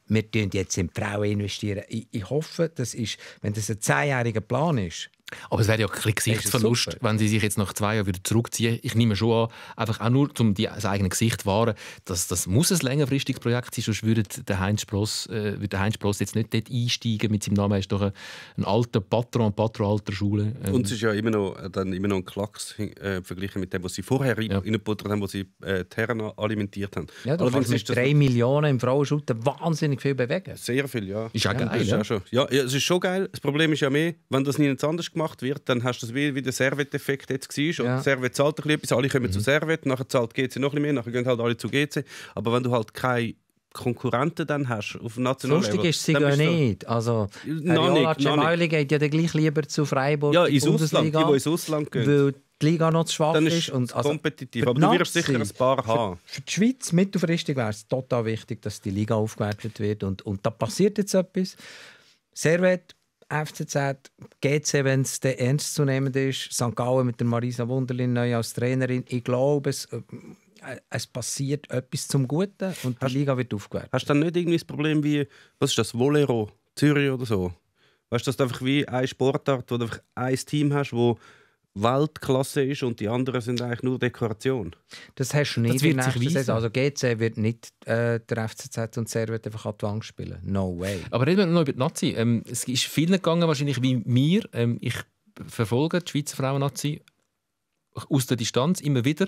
S3: Wir investieren jetzt in Frauen. Ich, ich hoffe, das ist, wenn das ein zehnjähriger Plan ist,
S2: aber es wäre ja ein Gesichtsverlust, wenn sie sich jetzt nach zwei Jahren wieder zurückziehen. Ich nehme schon an, einfach auch nur, um das eigene Gesicht zu wahren, dass das muss ein längerfristiges Projekt sein, sonst würde der Heinz Spross, äh, würde Heinz Spross jetzt nicht dort einsteigen mit seinem Namen. Er ist doch ein, ein alter Patron, Patron alter Schule. Ähm. Und es
S1: ist ja immer noch, äh, dann immer noch ein Klacks äh, verglichen mit dem, was sie vorher ja. reingebuttert haben, was sie äh, Terra alimentiert haben. Ja, du Allerdings kannst mit 3
S3: Millionen im Frauenschutt wahnsinnig viel bewegen. Sehr viel, ja. Ist ja, geil, ist ja. Schon.
S1: ja, es ist schon geil. Das Problem ist ja mehr, wenn das niemand anders gemacht gemacht wird, dann hast du das wie, wie der Servet-Effekt jetzt war. Ja. Servet zahlt ein bisschen etwas, alle kommen mhm. zu Servet, nachher zahlt GC noch ein bisschen mehr, nachher gehen halt alle zu GC. Aber wenn du halt keine Konkurrenten dann hast auf nationaler Lustig ist sie ja nicht.
S3: Also, Nola Cemaili geht ja dann gleich lieber zu Freiburg ja, ins Ausland, die, die ins Ausland gehen. Weil die Liga noch zu schwach dann ist. Und also kompetitiv, aber du wirst sicher ein paar haben. Für, für die Schweiz mittelfristig wäre es total wichtig, dass die Liga aufgewertet wird. Und, und da passiert jetzt etwas. Servet FCZ, GC, wenn es ernst zu nehmen ist, St. Gallen mit der Marisa Wunderlin neu als Trainerin. Ich glaube, es, äh, es passiert etwas
S1: zum Guten und hast, die Liga wird aufgewertet. Hast du dann nicht irgendwie das Problem wie, was ist das, Volero, Zürich oder so? Weißt du, dass du einfach wie eine Sportart, wo du einfach ein Team hast, wo Weltklasse ist und die anderen sind eigentlich nur Dekoration.
S3: Das hast du nicht das wird sich Also GC wird nicht äh, der FCZ und Servet einfach ab Wang spielen.
S1: No way.
S2: Aber reden wir noch über die Nazi. Ähm, es ist vielen gegangen, wahrscheinlich wie mir. Ähm, ich verfolge die Schweizer Frauen-Nazi aus der Distanz immer wieder.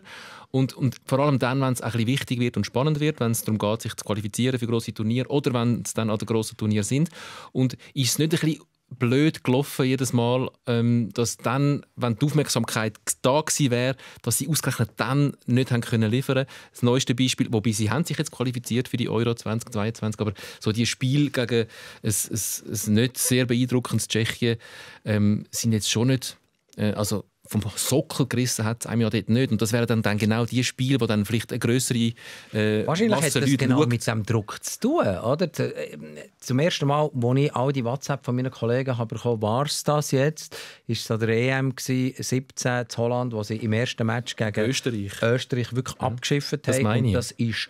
S2: Und, und vor allem dann, wenn es ein wichtig wird und spannend wird, wenn es darum geht, sich zu qualifizieren für große Turniere oder wenn es dann an den grossen Turnieren sind. Und ist es nicht ein bisschen blöd gelaufen jedes Mal, ähm, dass dann, wenn die Aufmerksamkeit da gewesen wäre, dass sie ausgerechnet dann nicht haben können liefern. Das neueste Beispiel, wobei sie haben sich jetzt qualifiziert für die Euro 2022, aber so die Spiel gegen ein, ein, ein nicht sehr beeindruckendes Tschechien ähm, sind jetzt schon nicht, äh, also vom Sockel gerissen hat es einem ja dort nicht. Und das wären dann, dann genau die Spiele, die dann vielleicht eine größere äh, Wahrscheinlich Masse hat das Leute genau schaut. mit diesem Druck
S3: zu tun. Oder? Ähm, zum ersten Mal, als ich all die WhatsApp von meinen Kollegen habe bekommen war es das jetzt? Ist es an der EM 17 in Holland, wo sie im ersten Match gegen Österreich, Österreich wirklich mhm. abgeschifft haben. Das meine ich. Und das ist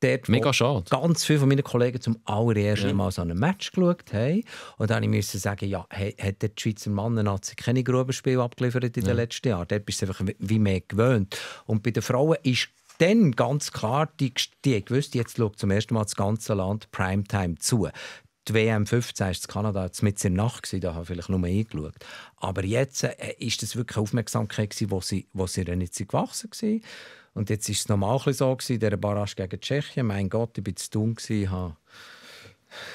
S3: dort, Mega schade. ganz viele meiner meinen Kollegen zum allerersten ja. Mal so ein Match geschaut haben. Und dann musste ich sagen, ja, hat der Schweizer Mann keine Grubenspiele abgeliefert in den ja. letzten Jahren? Dort bist du einfach wie mehr gewöhnt. Und bei den Frauen ist dann ganz klar, die, die gewusst, jetzt schaut zum ersten Mal das ganze Land Primetime zu. Die WM15 war in Kanada jetzt mit in der Nacht, da habe ich vielleicht nur eingeschaut. Aber jetzt äh, ist das wirklich eine Aufmerksamkeit, die sie, wo sie nicht gewachsen war. Und jetzt war es nochmal so gewesen, der Barrage gegen Tschechien. Mein Gott, ich war zu dumm. Gewesen.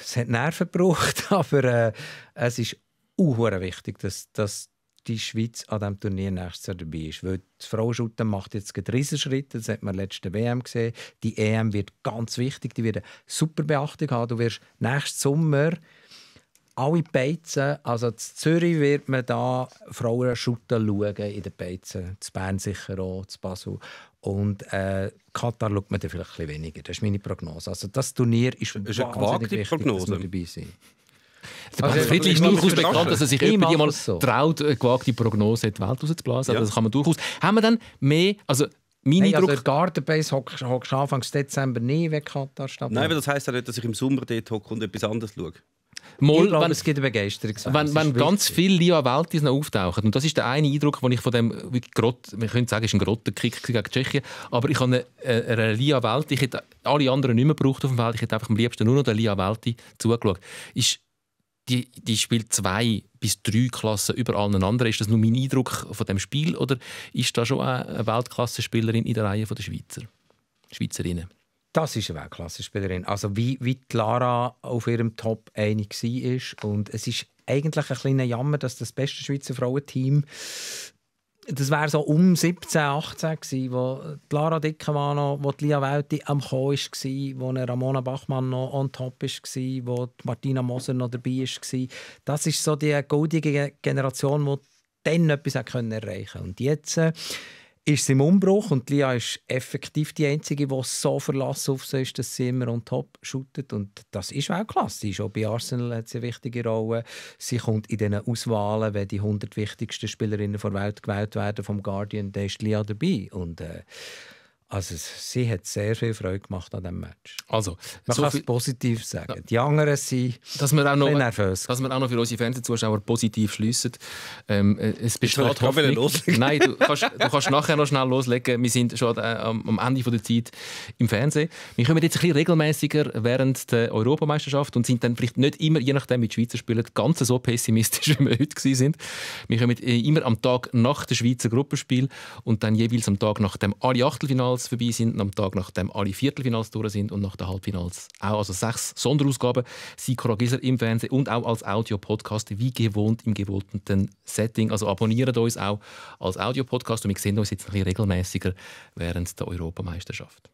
S3: Es hat Nerven gebraucht, aber äh, es ist unhöher wichtig, dass, dass die Schweiz an diesem Turnier nächstes Jahr dabei ist. Weil die Frau Schutten macht jetzt einen Riesenschritte, das hat man letzte WM gesehen. Die EM wird ganz wichtig, die wird eine super Beachtung haben. Du wirst nächsten Sommer alle Beizen, also in Zürich wird man da Frauen Schutten schauen, in den Beizen, in Bern sicher auch, in Basel. Und äh, Katar schaut man dann vielleicht ein bisschen weniger.
S2: Das ist meine Prognose. Also das Turnier ist, ist eine gewagte wichtig, Prognose. dabei sind. Der also, Friedli ist durchaus bekannt, dass er sich immer jemand mal so. traut, eine gewagte Prognose in die Welt rauszublasen. Ja. Also
S1: das kann man durchaus. Haben wir dann mehr... Also mein hey, Eindruck... Also,
S2: Garden Base hockst du Anfang Dezember
S1: nie, wenn Katar stattfindet? Nein, aber das heisst ja nicht, dass ich im Sommer dort hocke und etwas anderes schaue. Mal, ich glaube, wenn, es gibt eine Begeisterung. Wenn, wenn ganz
S2: viele Lia Weltis noch auftauchen, und das ist der eine Eindruck, den ich von dem, wie Grott, man könnte sagen, ist ein Grottenkick gegen Tschechien, aber ich habe eine, eine Lia Welti, ich hätte alle anderen nicht mehr gebraucht auf dem Feld, ich hätte einfach am liebsten nur noch der Lia Welti zugeschaut. Ist, die, die spielt zwei bis drei Klassen über allen anderen. Ist das nur mein Eindruck von dem Spiel oder ist da schon eine Weltklassenspielerin in der Reihe der Schweizer? Schweizerinnen?
S3: Das ist eine Weltklasse-Spielerin. Also wie, wie Lara auf ihrem Top einig war. Und es ist eigentlich ein kleiner Jammer, dass das beste Schweizer Frauenteam das wäre so um 17, 18 gewesen, wo Lara Dickemann noch, wo die Lia Welti am Kommen war, wo eine Ramona Bachmann noch on top war, wo Martina Moser noch dabei war. Das ist so die goldige Generation, die dann etwas erreichen konnte. Und jetzt... Äh, ist es im Umbruch und Lia ist effektiv die Einzige, die so verlassen auf sie ist, dass sie immer on top shootet und das ist auch klasse. Sie ist auch bei Arsenal hat sie eine wichtige Rolle. Sie kommt in diesen Auswahlen, wenn die 100 wichtigsten Spielerinnen der Welt gewählt werden vom Guardian, dann ist Lia dabei und äh, also sie hat sehr viel Freude gemacht an diesem
S2: Match. Also, man so kann es
S3: positiv sagen. Ja.
S2: Die anderen sind dass wir auch noch, nervös. Dass wir auch noch für unsere Fernsehzuschauer positiv schliessen. Ähm, äh, es besteht Hoffnung. Nein, du kannst, du kannst nachher noch schnell loslegen. Wir sind schon äh, am Ende der Zeit im Fernsehen. Wir kommen jetzt ein bisschen regelmäßiger während der Europameisterschaft und sind dann vielleicht nicht immer, je nachdem mit Schweizer spielen, ganz so pessimistisch, wie wir heute waren. Wir kommen äh, immer am Tag nach dem Schweizer Gruppenspiel und dann jeweils am Tag nach dem alle Achtelfinals Viertelfinals vorbei sind am Tag nachdem alle Viertelfinals durch sind und nach den Halbfinals auch. Also sechs Sonderausgaben sind Cora Gisler im Fernsehen und auch als Audio-Podcast wie gewohnt im gewohnten Setting. Also abonniert uns auch als Audio-Podcast und wir sehen uns jetzt ein bisschen regelmäßiger während der Europameisterschaft.